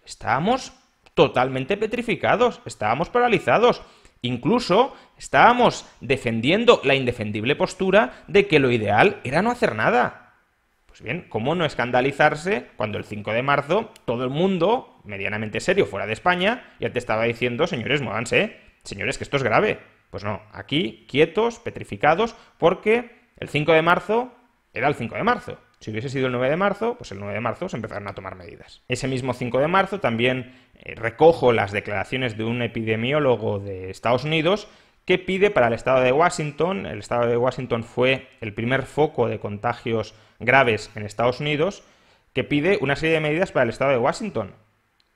estábamos totalmente petrificados, estábamos paralizados. Incluso estábamos defendiendo la indefendible postura de que lo ideal era no hacer nada. Pues bien, ¿cómo no escandalizarse cuando el 5 de marzo todo el mundo, medianamente serio, fuera de España, ya te estaba diciendo, señores, muévanse, señores, que esto es grave? Pues no, aquí, quietos, petrificados, porque el 5 de marzo era el 5 de marzo. Si hubiese sido el 9 de marzo, pues el 9 de marzo se empezaron a tomar medidas. Ese mismo 5 de marzo también eh, recojo las declaraciones de un epidemiólogo de Estados Unidos que pide para el estado de Washington. El estado de Washington fue el primer foco de contagios graves en Estados Unidos, que pide una serie de medidas para el estado de Washington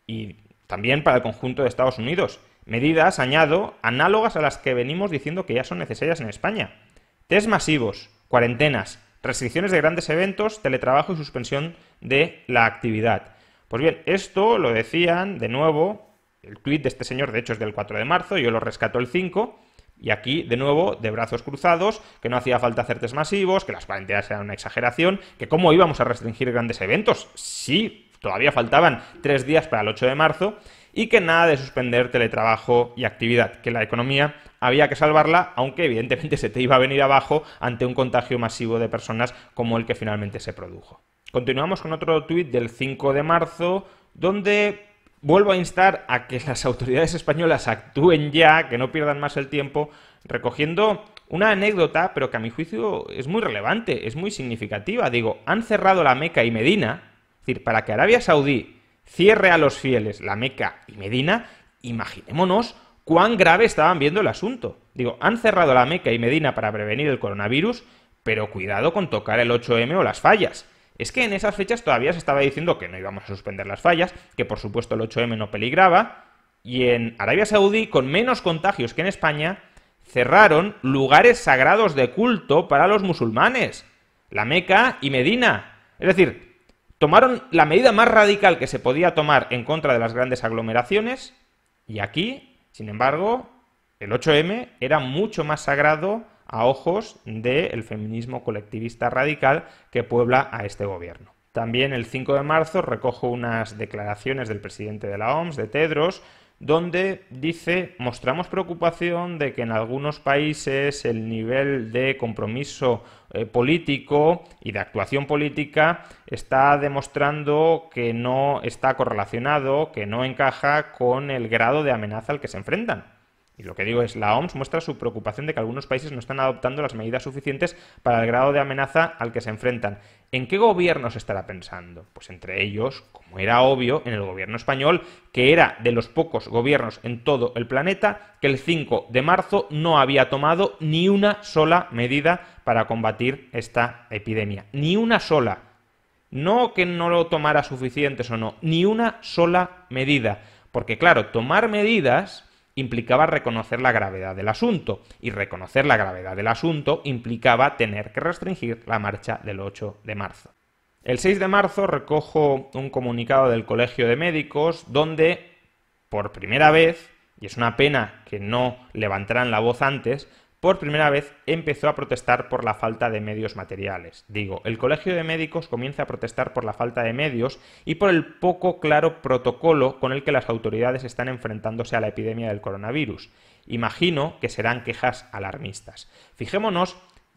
y también para el conjunto de Estados Unidos. Medidas, añado, análogas a las que venimos diciendo que ya son necesarias en España. Test masivos, cuarentenas, Restricciones de grandes eventos, teletrabajo y suspensión de la actividad. Pues bien, esto lo decían de nuevo, el tuit de este señor de hecho es del 4 de marzo, yo lo rescato el 5, y aquí de nuevo de brazos cruzados, que no hacía falta hacer test masivos, que las cuarentenas eran una exageración, que cómo íbamos a restringir grandes eventos. Sí, todavía faltaban tres días para el 8 de marzo, y que nada de suspender teletrabajo y actividad, que la economía había que salvarla, aunque evidentemente se te iba a venir abajo ante un contagio masivo de personas como el que finalmente se produjo. Continuamos con otro tuit del 5 de marzo, donde vuelvo a instar a que las autoridades españolas actúen ya, que no pierdan más el tiempo, recogiendo una anécdota, pero que a mi juicio es muy relevante, es muy significativa. Digo, han cerrado la Meca y Medina, es decir, para que Arabia Saudí cierre a los fieles la Meca y Medina, imaginémonos cuán grave estaban viendo el asunto. Digo, han cerrado la Meca y Medina para prevenir el coronavirus, pero cuidado con tocar el 8M o las fallas. Es que en esas fechas todavía se estaba diciendo que no íbamos a suspender las fallas, que por supuesto el 8M no peligraba, y en Arabia Saudí, con menos contagios que en España, cerraron lugares sagrados de culto para los musulmanes, la Meca y Medina. Es decir, tomaron la medida más radical que se podía tomar en contra de las grandes aglomeraciones y aquí, sin embargo, el 8M era mucho más sagrado a ojos del feminismo colectivista radical que puebla a este gobierno. También el 5 de marzo recojo unas declaraciones del presidente de la OMS, de Tedros, donde dice, mostramos preocupación de que en algunos países el nivel de compromiso eh, político y de actuación política está demostrando que no está correlacionado, que no encaja con el grado de amenaza al que se enfrentan. Y lo que digo es, la OMS muestra su preocupación de que algunos países no están adoptando las medidas suficientes para el grado de amenaza al que se enfrentan. ¿En qué gobierno se estará pensando? Pues entre ellos, como era obvio, en el gobierno español, que era de los pocos gobiernos en todo el planeta que el 5 de marzo no había tomado ni una sola medida para combatir esta epidemia. Ni una sola. No que no lo tomara suficientes o no, ni una sola medida. Porque claro, tomar medidas implicaba reconocer la gravedad del asunto, y reconocer la gravedad del asunto implicaba tener que restringir la marcha del 8 de marzo. El 6 de marzo recojo un comunicado del Colegio de Médicos donde, por primera vez, y es una pena que no levantaran la voz antes, por primera vez empezó a protestar por la falta de medios materiales. Digo, el Colegio de Médicos comienza a protestar por la falta de medios y por el poco claro protocolo con el que las autoridades están enfrentándose a la epidemia del coronavirus. Imagino que serán quejas alarmistas. Fijémonos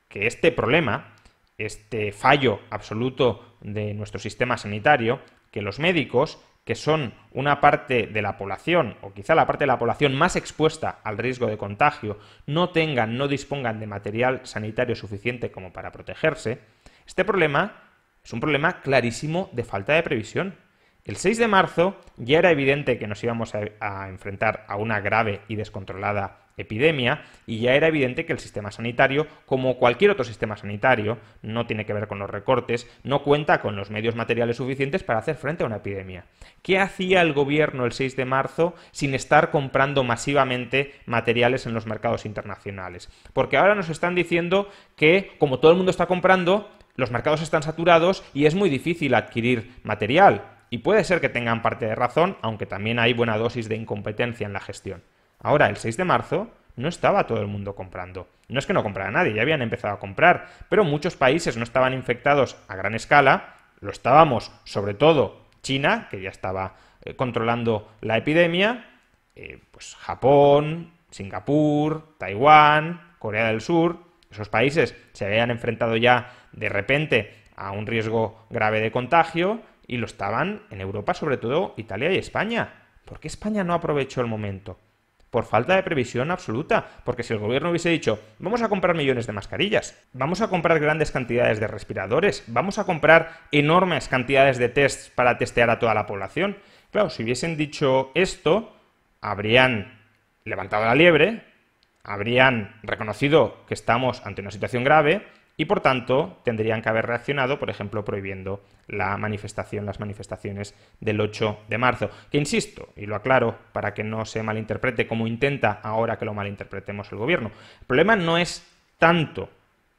que este problema, este fallo absoluto de nuestro sistema sanitario, que los médicos que son una parte de la población, o quizá la parte de la población más expuesta al riesgo de contagio, no tengan, no dispongan de material sanitario suficiente como para protegerse, este problema es un problema clarísimo de falta de previsión. El 6 de marzo ya era evidente que nos íbamos a, a enfrentar a una grave y descontrolada epidemia y ya era evidente que el sistema sanitario, como cualquier otro sistema sanitario, no tiene que ver con los recortes, no cuenta con los medios materiales suficientes para hacer frente a una epidemia. ¿Qué hacía el gobierno el 6 de marzo sin estar comprando masivamente materiales en los mercados internacionales? Porque ahora nos están diciendo que, como todo el mundo está comprando, los mercados están saturados y es muy difícil adquirir material. Y puede ser que tengan parte de razón, aunque también hay buena dosis de incompetencia en la gestión. Ahora, el 6 de marzo no estaba todo el mundo comprando. No es que no comprara nadie, ya habían empezado a comprar, pero muchos países no estaban infectados a gran escala, lo estábamos sobre todo China, que ya estaba eh, controlando la epidemia, eh, pues Japón, Singapur, Taiwán, Corea del Sur, esos países se habían enfrentado ya de repente a un riesgo grave de contagio y lo estaban en Europa, sobre todo Italia y España. ¿Por qué España no aprovechó el momento? por falta de previsión absoluta, porque si el gobierno hubiese dicho, vamos a comprar millones de mascarillas, vamos a comprar grandes cantidades de respiradores, vamos a comprar enormes cantidades de tests para testear a toda la población, claro, si hubiesen dicho esto, habrían levantado la liebre, habrían reconocido que estamos ante una situación grave y por tanto tendrían que haber reaccionado, por ejemplo, prohibiendo la manifestación, las manifestaciones del 8 de marzo. Que insisto, y lo aclaro para que no se malinterprete como intenta ahora que lo malinterpretemos el gobierno, el problema no es tanto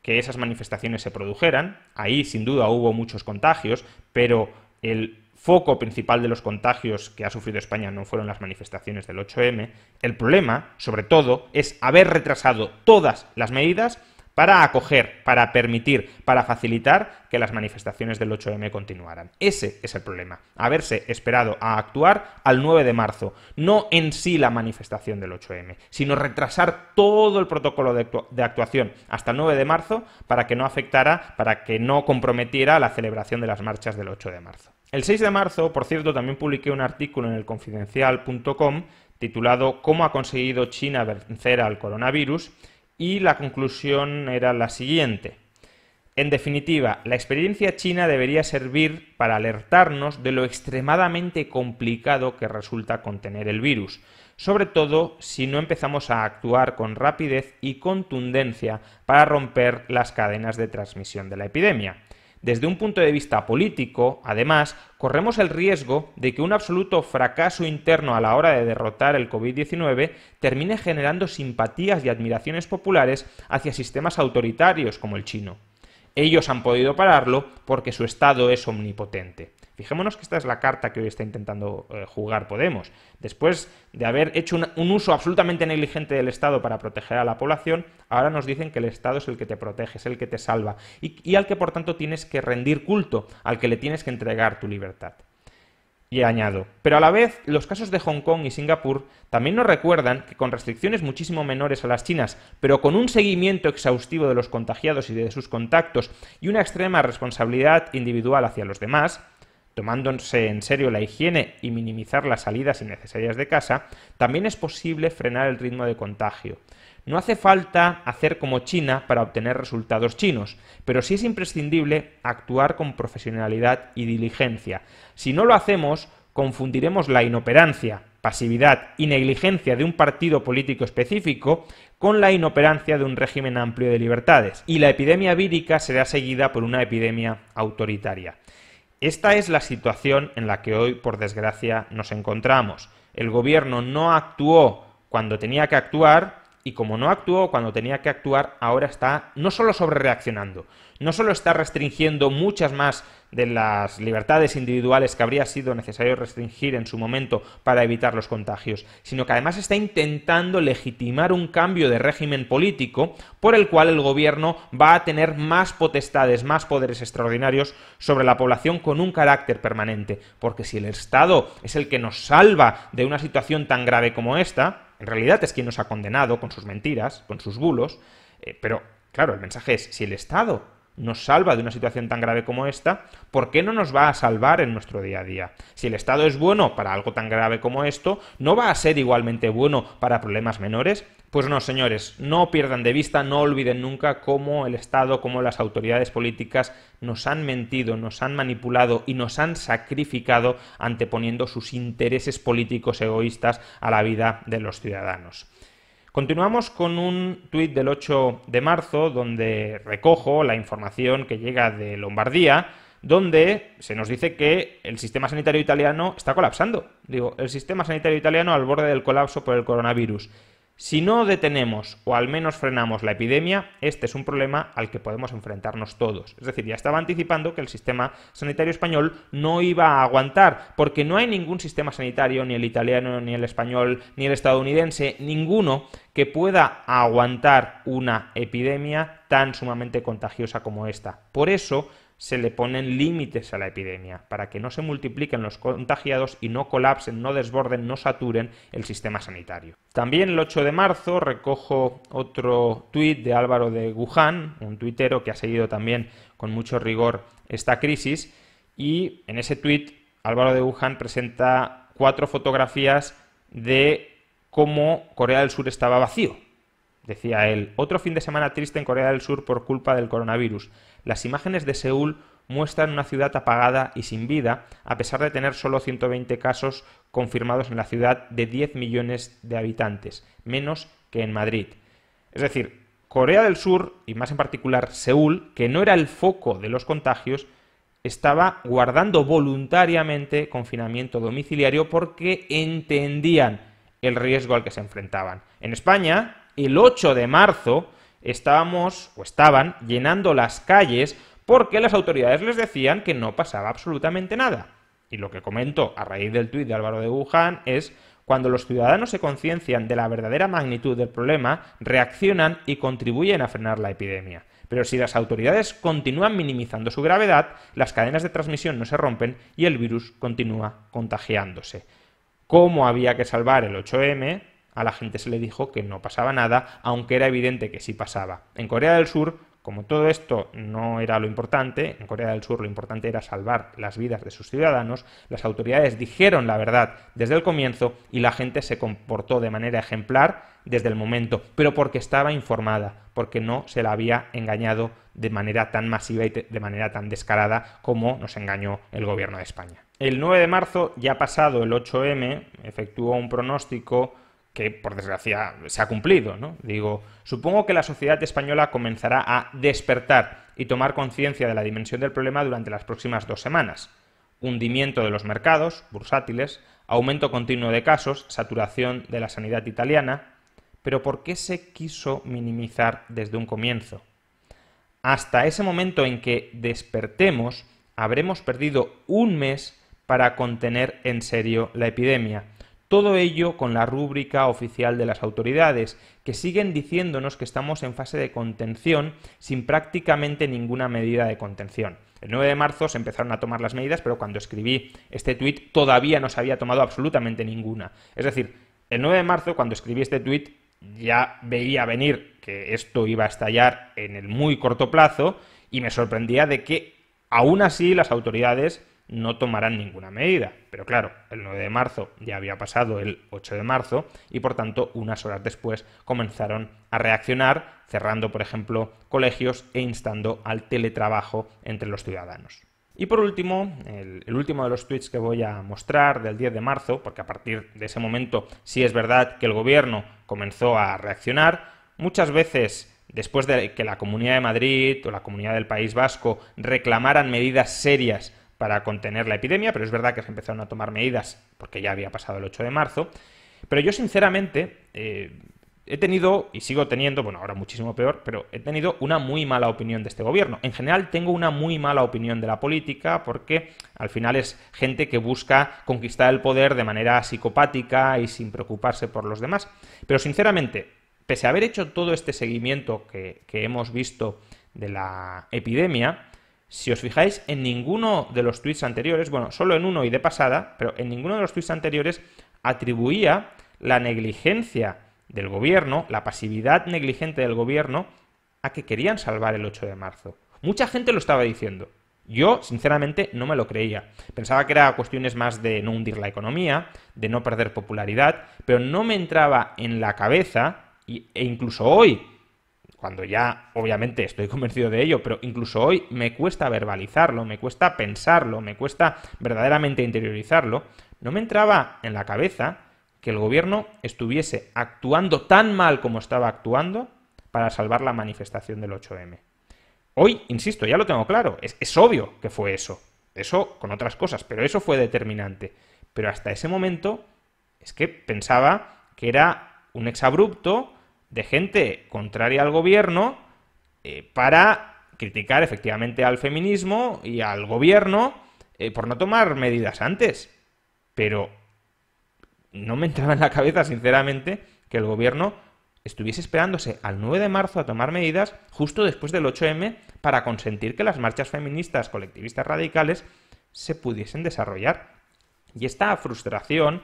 que esas manifestaciones se produjeran, ahí sin duda hubo muchos contagios, pero el foco principal de los contagios que ha sufrido España no fueron las manifestaciones del 8M, el problema, sobre todo, es haber retrasado todas las medidas para acoger, para permitir, para facilitar que las manifestaciones del 8M continuaran. Ese es el problema, haberse esperado a actuar al 9 de marzo, no en sí la manifestación del 8M, sino retrasar todo el protocolo de, actuación hasta el 9 de marzo para que no afectara, para que no comprometiera la celebración de las marchas del 8 de marzo. El 6 de marzo, por cierto, también publiqué un artículo en el confidencial.com titulado ¿Cómo ha conseguido China vencer al coronavirus? y la conclusión era la siguiente. En definitiva, la experiencia china debería servir para alertarnos de lo extremadamente complicado que resulta contener el virus, sobre todo si no empezamos a actuar con rapidez y contundencia para romper las cadenas de transmisión de la epidemia. Desde un punto de vista político, además, corremos el riesgo de que un absoluto fracaso interno a la hora de derrotar el COVID-19 termine generando simpatías y admiraciones populares hacia sistemas autoritarios como el chino. Ellos han podido pararlo porque su Estado es omnipotente dijémonos que esta es la carta que hoy está intentando eh, jugar Podemos. Después de haber hecho un, uso absolutamente negligente del Estado para proteger a la población, ahora nos dicen que el Estado es el que te protege, es el que te salva y, y al que por tanto tienes que rendir culto, al que le tienes que entregar tu libertad. Y añado, pero a la vez los casos de Hong Kong y Singapur también nos recuerdan que con restricciones muchísimo menores a las chinas, pero con un seguimiento exhaustivo de los contagiados y de sus contactos y una extrema responsabilidad individual hacia los demás, Tomándose en serio la higiene y minimizar las salidas innecesarias de casa, también es posible frenar el ritmo de contagio. No hace falta hacer como China para obtener resultados chinos, pero sí es imprescindible actuar con profesionalidad y diligencia. Si no lo hacemos, confundiremos la inoperancia, pasividad y negligencia de un partido político específico con la inoperancia de un régimen amplio de libertades, y la epidemia vírica será seguida por una epidemia autoritaria. Esta es la situación en la que hoy, por desgracia, nos encontramos. El gobierno no actuó cuando tenía que actuar y como no actuó cuando tenía que actuar, ahora está no solo reaccionando no solo está restringiendo muchas más de las libertades individuales que habría sido necesario restringir en su momento para evitar los contagios, sino que además está intentando legitimar un cambio de régimen político por el cual el gobierno va a tener más potestades, más poderes extraordinarios sobre la población con un carácter permanente, porque si el Estado es el que nos salva de una situación tan grave como esta, en realidad es quien nos ha condenado con sus mentiras, con sus bulos, eh, pero claro, el mensaje es, si el Estado nos salva de una situación tan grave como esta, ¿por qué no nos va a salvar en nuestro día a día? Si el Estado es bueno para algo tan grave como esto, ¿no va a ser igualmente bueno para problemas menores? Pues no, señores, no pierdan de vista, no olviden nunca cómo el Estado, cómo las autoridades políticas nos han mentido, nos han manipulado y nos han sacrificado anteponiendo sus intereses políticos egoístas a la vida de los ciudadanos. Continuamos con un tuit del 8 de marzo donde recojo la información que llega de Lombardía, donde se nos dice que el sistema sanitario italiano está colapsando. Digo, el sistema sanitario italiano al borde del colapso por el coronavirus. Si no detenemos o al menos frenamos la epidemia, este es un problema al que podemos enfrentarnos todos. Es decir, ya estaba anticipando que el sistema sanitario español no iba a aguantar, porque no hay ningún sistema sanitario, ni el italiano, ni el español, ni el estadounidense, ninguno que pueda aguantar una epidemia tan sumamente contagiosa como esta. Por eso, se le ponen límites a la epidemia para que no se multipliquen los contagiados y no colapsen, no desborden, no saturen el sistema sanitario. También el 8 de marzo recojo otro tuit de Álvaro de Guján, un tuitero que ha seguido también con mucho rigor esta crisis, y en ese tuit Álvaro de Guján presenta cuatro fotografías de cómo Corea del Sur estaba vacío. Decía él, otro fin de semana triste en Corea del Sur por culpa del coronavirus. Las imágenes de Seúl muestran una ciudad apagada y sin vida, a pesar de tener solo 120 casos confirmados en la ciudad de 10 millones de habitantes, menos que en Madrid. Es decir, Corea del Sur, y más en particular Seúl, que no era el foco de los contagios, estaba guardando voluntariamente confinamiento domiciliario porque entendían el riesgo al que se enfrentaban. En España, el 8 de marzo, estábamos o estaban llenando las calles porque las autoridades les decían que no pasaba absolutamente nada. Y lo que comento a raíz del tuit de Álvaro de Wuhan es, cuando los ciudadanos se conciencian de la verdadera magnitud del problema, reaccionan y contribuyen a frenar la epidemia. Pero si las autoridades continúan minimizando su gravedad, las cadenas de transmisión no se rompen y el virus continúa contagiándose. ¿Cómo había que salvar el 8M? A la gente se le dijo que no pasaba nada, aunque era evidente que sí pasaba. En Corea del Sur, como todo esto no era lo importante, en Corea del Sur lo importante era salvar las vidas de sus ciudadanos, las autoridades dijeron la verdad desde el comienzo y la gente se comportó de manera ejemplar desde el momento, pero porque estaba informada, porque no se la había engañado de manera tan masiva y de manera tan descarada como nos engañó el gobierno de España. El 9 de marzo, ya pasado el 8M, efectuó un pronóstico que por desgracia se ha cumplido. ¿no? Digo, supongo que la sociedad española comenzará a despertar y tomar conciencia de la dimensión del problema durante las próximas dos semanas. Hundimiento de los mercados, bursátiles, aumento continuo de casos, saturación de la sanidad italiana. Pero ¿por qué se quiso minimizar desde un comienzo? Hasta ese momento en que despertemos, habremos perdido un mes para contener en serio la epidemia todo ello con la rúbrica oficial de las autoridades, que siguen diciéndonos que estamos en fase de contención sin prácticamente ninguna medida de contención. El 9 de marzo se empezaron a tomar las medidas, pero cuando escribí este tuit todavía no se había tomado absolutamente ninguna. Es decir, el 9 de marzo, cuando escribí este tuit, ya veía venir que esto iba a estallar en el muy corto plazo y me sorprendía de que aún así las autoridades no tomarán ninguna medida. Pero claro, el 9 de marzo ya había pasado el 8 de marzo y por tanto unas horas después comenzaron a reaccionar, cerrando por ejemplo colegios e instando al teletrabajo entre los ciudadanos. Y por último, el, último de los tweets que voy a mostrar del 10 de marzo, porque a partir de ese momento sí es verdad que el gobierno comenzó a reaccionar, muchas veces después de que la Comunidad de Madrid o la Comunidad del País Vasco reclamaran medidas serias para contener la epidemia, pero es verdad que se empezaron a tomar medidas porque ya había pasado el 8 de marzo. Pero yo sinceramente eh, he tenido, y sigo teniendo, bueno, ahora muchísimo peor, pero he tenido una muy mala opinión de este gobierno. En general tengo una muy mala opinión de la política porque al final es gente que busca conquistar el poder de manera psicopática y sin preocuparse por los demás. Pero sinceramente, pese a haber hecho todo este seguimiento que hemos visto de la epidemia, si os fijáis, en ninguno de los tweets anteriores, bueno, solo en uno y de pasada, pero en ninguno de los tweets anteriores atribuía la negligencia del gobierno, la pasividad negligente del gobierno, a que querían salvar el 8 de marzo. Mucha gente lo estaba diciendo. Yo, sinceramente, no me lo creía. Pensaba que era cuestiones más de no hundir la economía, de no perder popularidad, pero no me entraba en la cabeza, e incluso hoy, cuando ya obviamente estoy convencido de ello, pero incluso hoy me cuesta verbalizarlo, me cuesta pensarlo, me cuesta verdaderamente interiorizarlo, no me entraba en la cabeza que el gobierno estuviese actuando tan mal como estaba actuando para salvar la manifestación del 8M. Hoy, insisto, ya lo tengo claro, es, obvio que fue eso, eso con otras cosas, pero eso fue determinante. Pero hasta ese momento es que pensaba que era un exabrupto, de gente contraria al gobierno eh, para criticar efectivamente al feminismo y al gobierno eh, por no tomar medidas antes. Pero no me entraba en la cabeza, sinceramente, que el gobierno estuviese esperándose al 9 de marzo a tomar medidas justo después del 8M para consentir que las marchas feministas colectivistas radicales se pudiesen desarrollar. Y esta frustración,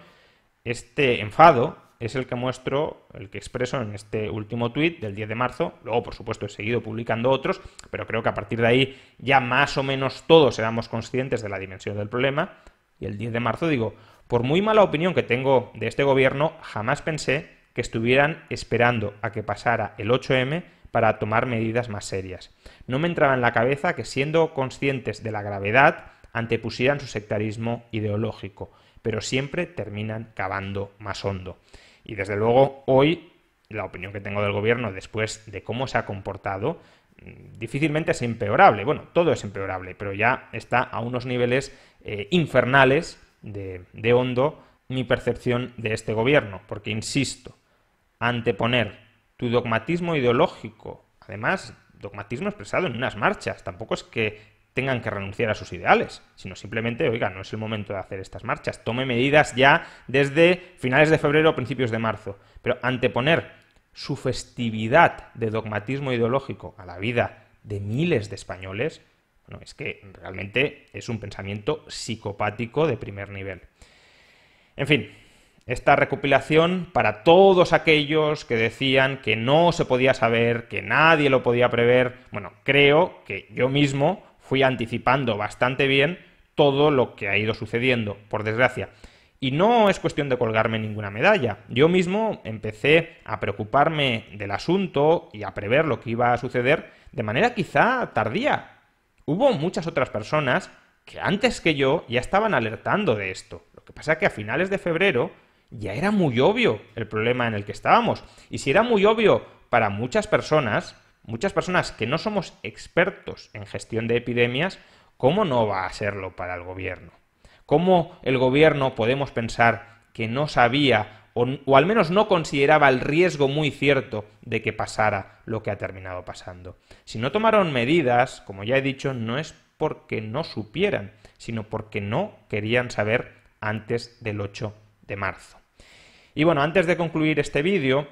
este enfado, es el que muestro, el que expreso en este último tuit del 10 de marzo. Luego, por supuesto, he seguido publicando otros, pero creo que a partir de ahí ya más o menos todos éramos conscientes de la dimensión del problema. Y el 10 de marzo digo, por muy mala opinión que tengo de este gobierno, jamás pensé que estuvieran esperando a que pasara el 8M para tomar medidas más serias. No me entraba en la cabeza que siendo conscientes de la gravedad, antepusieran su sectarismo ideológico, pero siempre terminan cavando más hondo. Y desde luego hoy la opinión que tengo del gobierno después de cómo se ha comportado mm, difícilmente es empeorable. Bueno, todo es empeorable, pero ya está a unos niveles eh, infernales de, de hondo mi percepción de este gobierno, porque insisto, anteponer tu dogmatismo ideológico, además dogmatismo expresado en unas marchas, tampoco es que tengan que renunciar a sus ideales, sino simplemente, oiga, no es el momento de hacer estas marchas, tome medidas ya desde finales de febrero o principios de marzo, pero anteponer su festividad de dogmatismo ideológico a la vida de miles de españoles, bueno, es que realmente es un pensamiento psicopático de primer nivel. En fin, esta recopilación para todos aquellos que decían que no se podía saber, que nadie lo podía prever, bueno, creo que yo mismo fui anticipando bastante bien todo lo que ha ido sucediendo, por desgracia. Y no es cuestión de colgarme ninguna medalla. Yo mismo empecé a preocuparme del asunto y a prever lo que iba a suceder de manera quizá tardía. Hubo muchas otras personas que antes que yo ya estaban alertando de esto. Lo que pasa es que a finales de febrero ya era muy obvio el problema en el que estábamos. Y si era muy obvio para muchas personas, muchas personas que no somos expertos en gestión de epidemias, ¿cómo no va a serlo para el gobierno? ¿Cómo el gobierno podemos pensar que no sabía o, al menos no consideraba el riesgo muy cierto de que pasara lo que ha terminado pasando? Si no tomaron medidas, como ya he dicho, no es porque no supieran, sino porque no querían saber antes del 8 de marzo. Y bueno, antes de concluir este vídeo,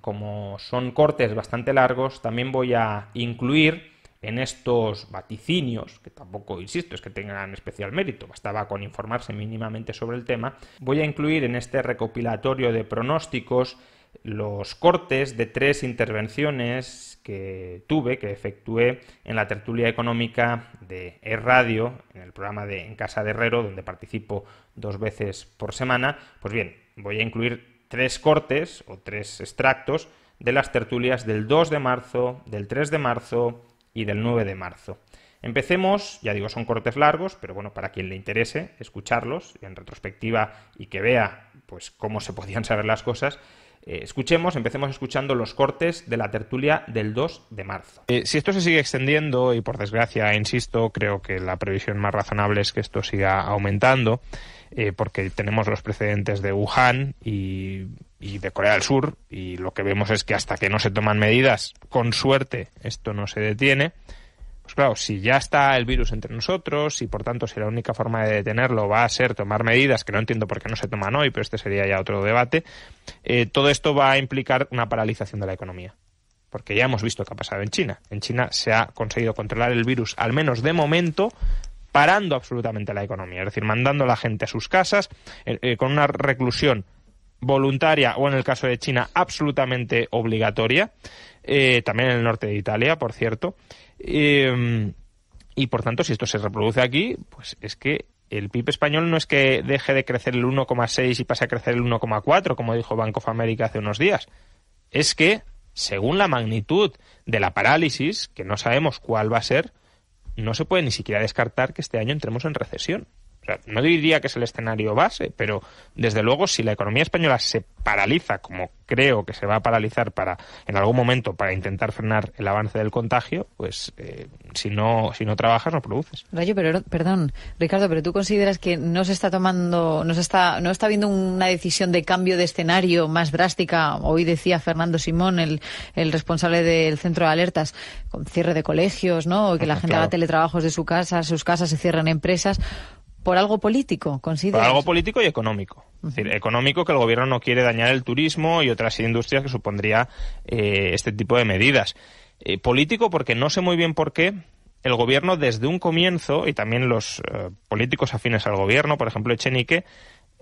como son cortes bastante largos, también voy a incluir en estos vaticinios, que tampoco, insisto, es que tengan especial mérito, bastaba con informarse mínimamente sobre el tema, voy a incluir en este recopilatorio de pronósticos los cortes de tres intervenciones que tuve, que efectué en la tertulia económica de e Radio, en el programa de En Casa de Herrero, donde participo dos veces por semana. Pues bien, voy a incluir tres cortes o tres extractos de las tertulias del 2 de marzo, del 3 de marzo y del 9 de marzo. Empecemos, ya digo, son cortes largos, pero bueno, para quien le interese escucharlos en retrospectiva y que vea pues cómo se podían saber las cosas, eh, escuchemos, empecemos escuchando los cortes de la tertulia del 2 de marzo. Eh, si esto se sigue extendiendo, y por desgracia, insisto, creo que la previsión más razonable es que esto siga aumentando, eh, porque tenemos los precedentes de Wuhan y de Corea del Sur, y lo que vemos es que hasta que no se toman medidas, con suerte, esto no se detiene. Pues claro, si ya está el virus entre nosotros y por tanto si la única forma de detenerlo va a ser tomar medidas, que no entiendo por qué no se toman hoy, pero este sería ya otro debate, eh, todo esto va a implicar una paralización de la economía. Porque ya hemos visto qué ha pasado en China. En China se ha conseguido controlar el virus, al menos de momento, parando absolutamente la economía, es decir, mandando a la gente a sus casas eh, eh, con una reclusión voluntaria o en el caso de China absolutamente obligatoria, también en el norte de Italia, por cierto, Em, y por tanto, si esto se reproduce aquí, pues es que el PIB español no es que deje de crecer el 1,6 y pase a crecer el 1,4, como dijo Bank of America hace unos días. Es que, según la magnitud de la parálisis, que no sabemos cuál va a ser, no se puede ni siquiera descartar que este año entremos en recesión no diría que es el escenario base, pero desde luego si la economía española se paraliza, como creo que se va a paralizar para en algún momento para intentar frenar el avance del contagio, pues eh, si no si no trabajas no produces. Rayo, pero perdón, Ricardo, pero tú consideras que no se está tomando, no se está no está habiendo una decisión de cambio de escenario más drástica. Hoy decía Fernando Simón, el, responsable del centro de alertas, con cierre de colegios, ¿no? que la gente haga teletrabajos de su casa, sus casas se cierran empresas. Por algo político, considera. Por algo político y económico. Es decir, económico que el gobierno no quiere dañar el turismo y otras industrias que supondría eh, este tipo de medidas. Eh, político porque no sé muy bien por qué el gobierno desde un comienzo y también los eh, políticos afines al gobierno, por ejemplo Echenique,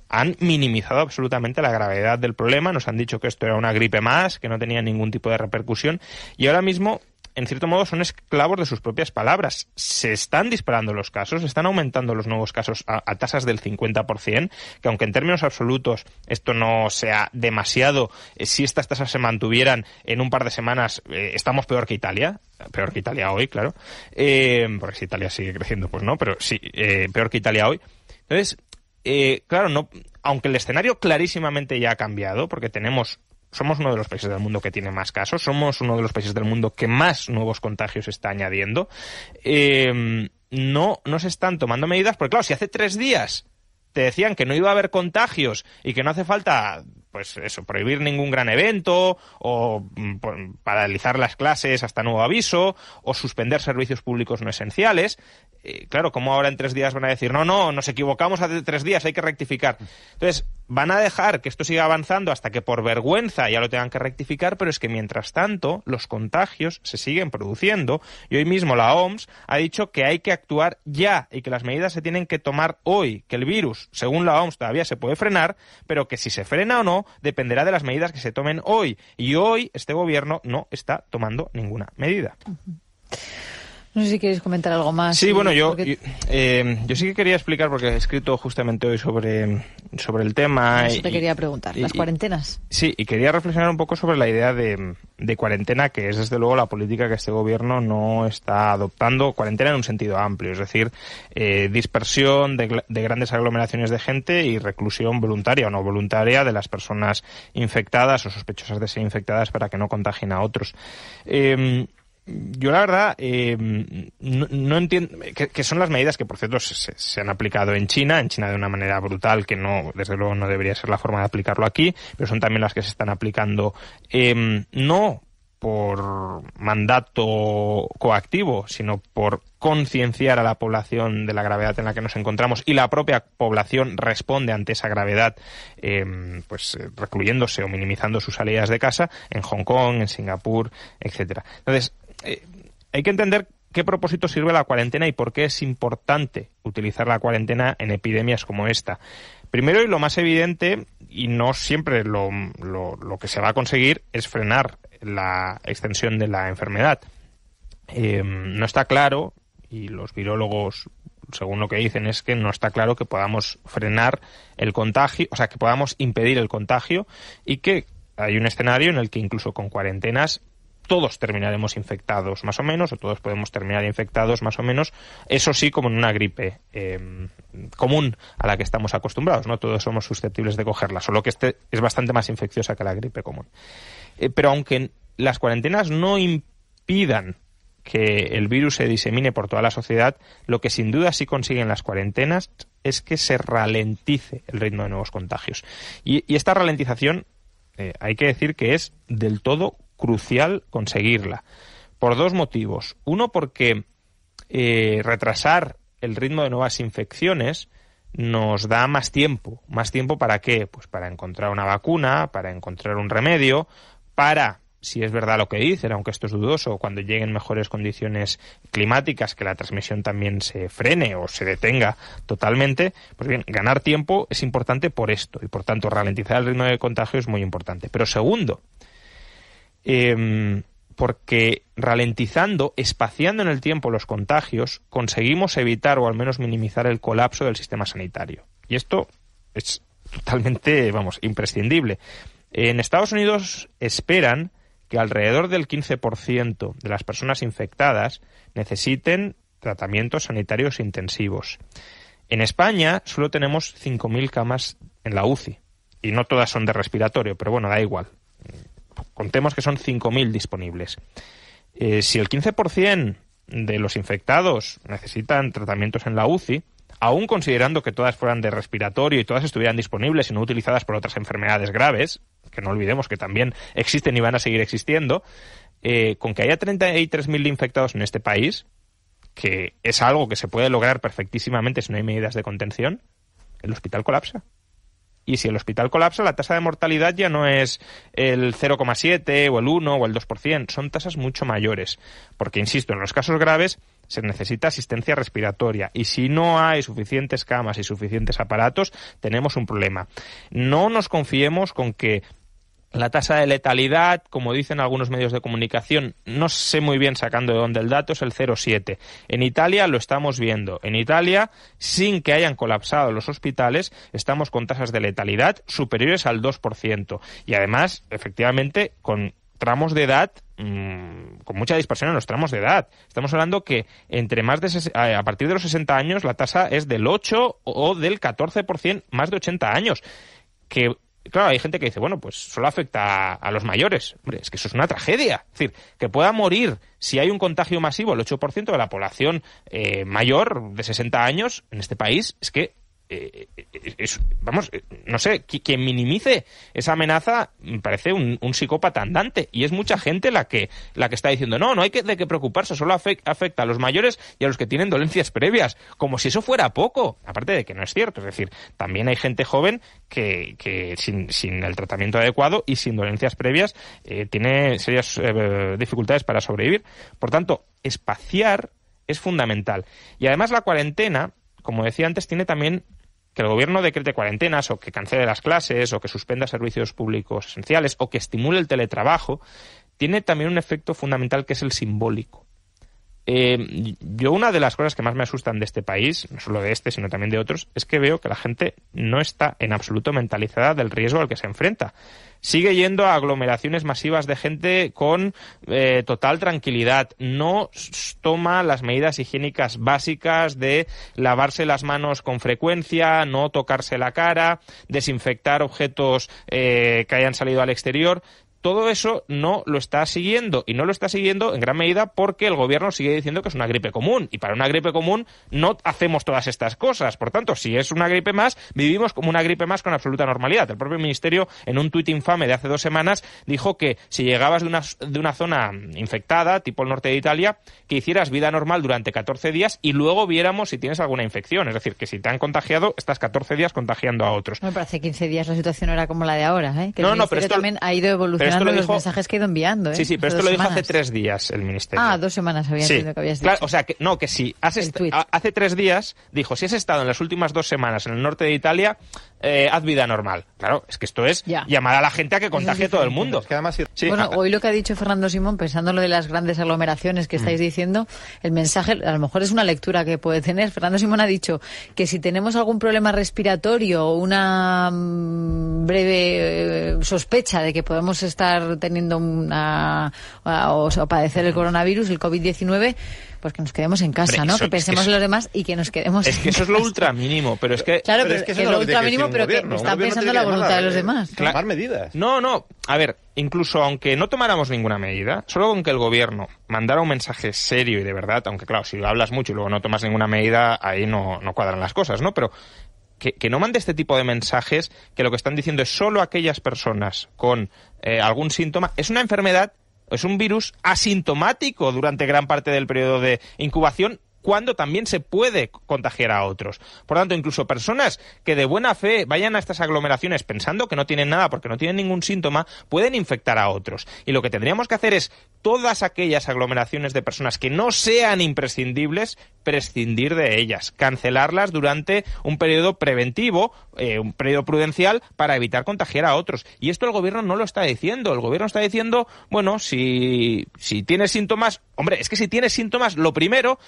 han minimizado absolutamente la gravedad del problema, nos han dicho que esto era una gripe más, que no tenía ningún tipo de repercusión y ahora mismo en cierto modo son esclavos de sus propias palabras. Se están disparando los casos, se están aumentando los nuevos casos a, tasas del 50%, que aunque en términos absolutos esto no sea demasiado, eh, si estas tasas se mantuvieran en un par de semanas, eh, estamos peor que Italia, peor que Italia hoy, claro, eh, porque si Italia sigue creciendo, pues no, pero sí, peor que Italia hoy. Entonces, claro, no, aunque el escenario clarísimamente ya ha cambiado, porque tenemos somos uno de los países del mundo que tiene más casos, somos uno de los países del mundo que más nuevos contagios está añadiendo. Eh, no, no se están tomando medidas, porque claro, si hace tres días te decían que no iba a haber contagios y que no hace falta, pues eso, prohibir ningún gran evento o mm, paralizar las clases hasta nuevo aviso o suspender servicios públicos no esenciales. Eh, claro, como ahora en tres días van a decir, no, no, nos equivocamos hace tres días, hay que rectificar. Entonces, van a dejar que esto siga avanzando hasta que por vergüenza ya lo tengan que rectificar, pero es que mientras tanto los contagios se siguen produciendo y hoy mismo la OMS ha dicho que hay que actuar ya y que las medidas se tienen que tomar hoy, que el virus, según la OMS, todavía se puede frenar, pero que si se frena o no dependerá de las medidas que se tomen hoy y hoy este gobierno no está tomando ninguna medida. No sé si queréis comentar algo más. Sí, eh, bueno, yo, eh, yo, sí que quería explicar, porque he escrito justamente hoy sobre, sobre el tema. Eso te quería preguntar, las cuarentenas. sí, y quería reflexionar un poco sobre la idea de, de, cuarentena, que es desde luego la política que este gobierno no está adoptando, cuarentena en un sentido amplio, es decir, eh, dispersión de, grandes aglomeraciones de gente y reclusión voluntaria o no voluntaria de las personas infectadas o sospechosas de ser infectadas para que no contagien a otros yo la verdad eh, no, entiendo que, son las medidas que por cierto se, han aplicado en China en China de una manera brutal que no desde luego no debería ser la forma de aplicarlo aquí pero son también las que se están aplicando em, no por mandato coactivo, sino por concienciar a la población de la gravedad en la que nos encontramos y la propia población responde ante esa gravedad, em, pues eh, recluyéndose o minimizando sus salidas de casa en Hong Kong, en Singapur, etcétera. Entonces eh, hay que entender qué propósito sirve la cuarentena y por qué es importante utilizar la cuarentena en epidemias como esta. Primero y lo más evidente, y no siempre lo, que se va a conseguir, es frenar la extensión de la enfermedad. Eh, no está claro, y los virólogos, según lo que dicen, es que no está claro que podamos frenar el contagio, o sea, que podamos impedir el contagio y que hay un escenario en el que incluso con cuarentenas todos terminaremos infectados más o menos, o todos podemos terminar infectados más o menos, eso sí como en una gripe em, común a la que estamos acostumbrados, no todos somos susceptibles de cogerla, solo que este es bastante más infecciosa que la gripe común. Eh, pero aunque las cuarentenas no impidan que el virus se disemine por toda la sociedad, lo que sin duda sí consiguen las cuarentenas es que se ralentice el ritmo de nuevos contagios. Y, esta ralentización eh, hay que decir que es del todo crucial conseguirla. Por dos motivos. Uno, porque eh, retrasar el ritmo de nuevas infecciones nos da más tiempo. ¿Más tiempo para qué? Pues para encontrar una vacuna, para encontrar un remedio, para, si es verdad lo que dicen, aunque esto es dudoso, cuando lleguen mejores condiciones climáticas, que la transmisión también se frene o se detenga totalmente. Pues bien, ganar tiempo es importante por esto y por tanto ralentizar el ritmo de contagio es muy importante. Pero segundo, Em, porque ralentizando, espaciando en el tiempo los contagios, conseguimos evitar o al menos minimizar el colapso del sistema sanitario. Y esto es totalmente, vamos, imprescindible. En Estados Unidos esperan que alrededor del 15% de las personas infectadas necesiten tratamientos sanitarios intensivos. En España solo tenemos 5.000 camas en la UCI. Y no todas son de respiratorio, pero bueno, da igual. Contemos que son 5.000 disponibles. Eh, si el 15% de los infectados necesitan tratamientos en la UCI, aún considerando que todas fueran de respiratorio y todas estuvieran disponibles y no utilizadas por otras enfermedades graves, que no olvidemos que también existen y van a seguir existiendo, eh, con que haya 33.000 infectados en este país, que es algo que se puede lograr perfectísimamente si no hay medidas de contención, el hospital colapsa. Y si el hospital colapsa, la tasa de mortalidad ya no es el 0,7 o el 1 o el 2%, son tasas mucho mayores. Porque, insisto, en los casos graves se necesita asistencia respiratoria y si no hay suficientes camas y suficientes aparatos, tenemos un problema. No nos confiemos con que la tasa de letalidad, como dicen algunos medios de comunicación, no sé muy bien sacando de dónde el dato, es el 0,7. En Italia lo estamos viendo. En Italia, sin que hayan colapsado los hospitales, estamos con tasas de letalidad superiores al 2%. Y además, efectivamente, con tramos de edad mm, con mucha dispersión en los tramos de edad. Estamos hablando que entre más de a partir de los 60 años la tasa es del 8 o del 14% más de 80 años, que Claro, hay gente que dice, bueno, pues solo afecta a los mayores. Hombre, es que eso es una tragedia. Es decir, que pueda morir si hay un contagio masivo, el 8% de la población eh, mayor de 60 años en este país, es que eh, eh, vamos, eh, no sé, quien minimice esa amenaza parece un, psicópata andante y es mucha gente la que, la que está diciendo, no, no hay que, de qué preocuparse, solo afecta a los mayores y a los que tienen dolencias previas, como si eso fuera poco, aparte de que no es cierto, es decir, también hay gente joven que, sin, el tratamiento adecuado y sin dolencias previas tiene serias dificultades para sobrevivir. Por tanto, espaciar es fundamental. Y además la cuarentena, como decía antes, tiene también que el gobierno decrete cuarentenas o que cancele las clases o que suspenda servicios públicos esenciales o que estimule el teletrabajo, tiene también un efecto fundamental que es el simbólico. Eh, yo una de las cosas que más me asustan de este país, no solo de este, sino también de otros, es que veo que la gente no está en absoluto mentalizada del riesgo al que se enfrenta. Sigue yendo a aglomeraciones masivas de gente con eh, total tranquilidad. No toma las medidas higiénicas básicas de lavarse las manos con frecuencia, no tocarse la cara, desinfectar objetos eh, que hayan salido al exterior todo eso no lo está siguiendo y no lo está siguiendo en gran medida porque el gobierno sigue diciendo que es una gripe común y para una gripe común no hacemos todas estas cosas. Por tanto, si es una gripe más, vivimos como una gripe más con absoluta normalidad. El propio ministerio en un tuit infame de hace dos semanas dijo que si llegabas de una, de una zona infectada, tipo el norte de Italia, que hicieras vida normal durante 14 días y luego viéramos si tienes alguna infección. Es decir, que si te han contagiado, estás 14 días contagiando a otros. pero hace 15 días la situación era como la de ahora. ¿eh? Que no, no, pero también ha ido evolucionando lo los mensajes que he ido enviando, ¿eh? Sí, sí, pero esto lo dijo hace tres días el ministerio. Ah, dos semanas había dicho que habías dicho. Claro, o sea, que, no, que sí. hace tres días dijo, si has estado en las últimas dos semanas en el norte de Italia, eh, haz vida normal. Claro, es que esto es llamar a la gente a que contagie todo el mundo. Bueno, hoy lo que ha dicho Fernando Simón, pensando en lo de las grandes aglomeraciones que mm. estáis diciendo, el mensaje, a lo mejor es una lectura que puede tener. Fernando Simón ha dicho que si tenemos algún problema respiratorio o una mm, breve eh, sospecha de que podemos estar estar teniendo una o, padecer el coronavirus, el COVID-19, pues que nos quedemos en casa, ¿no? que pensemos en los demás y que nos quedemos. Es que eso es lo ultra mínimo, pero es que. Claro, pero, es que, eso es lo ultra mínimo, pero que está pensando en la voluntad de los demás. Tomar medidas. No, no. A ver, incluso aunque no tomáramos ninguna medida, solo con que el gobierno mandara un mensaje serio y de verdad, aunque claro, si lo hablas mucho y luego no tomas ninguna medida, ahí no, no cuadran las cosas, ¿no? Pero que, no mande este tipo de mensajes que lo que están diciendo es solo aquellas personas con eh, algún síntoma. Es una enfermedad, es un virus asintomático durante gran parte del periodo de incubación cuando también se puede contagiar a otros. Por tanto, incluso personas que de buena fe vayan a estas aglomeraciones pensando que no tienen nada porque no tienen ningún síntoma, pueden infectar a otros. Y lo que tendríamos que hacer es todas aquellas aglomeraciones de personas que no sean imprescindibles, prescindir de ellas, cancelarlas durante un periodo preventivo, eh, un periodo prudencial para evitar contagiar a otros. Y esto el gobierno no lo está diciendo. El gobierno está diciendo, bueno, si, si tienes síntomas, hombre, es que si tiene síntomas, lo primero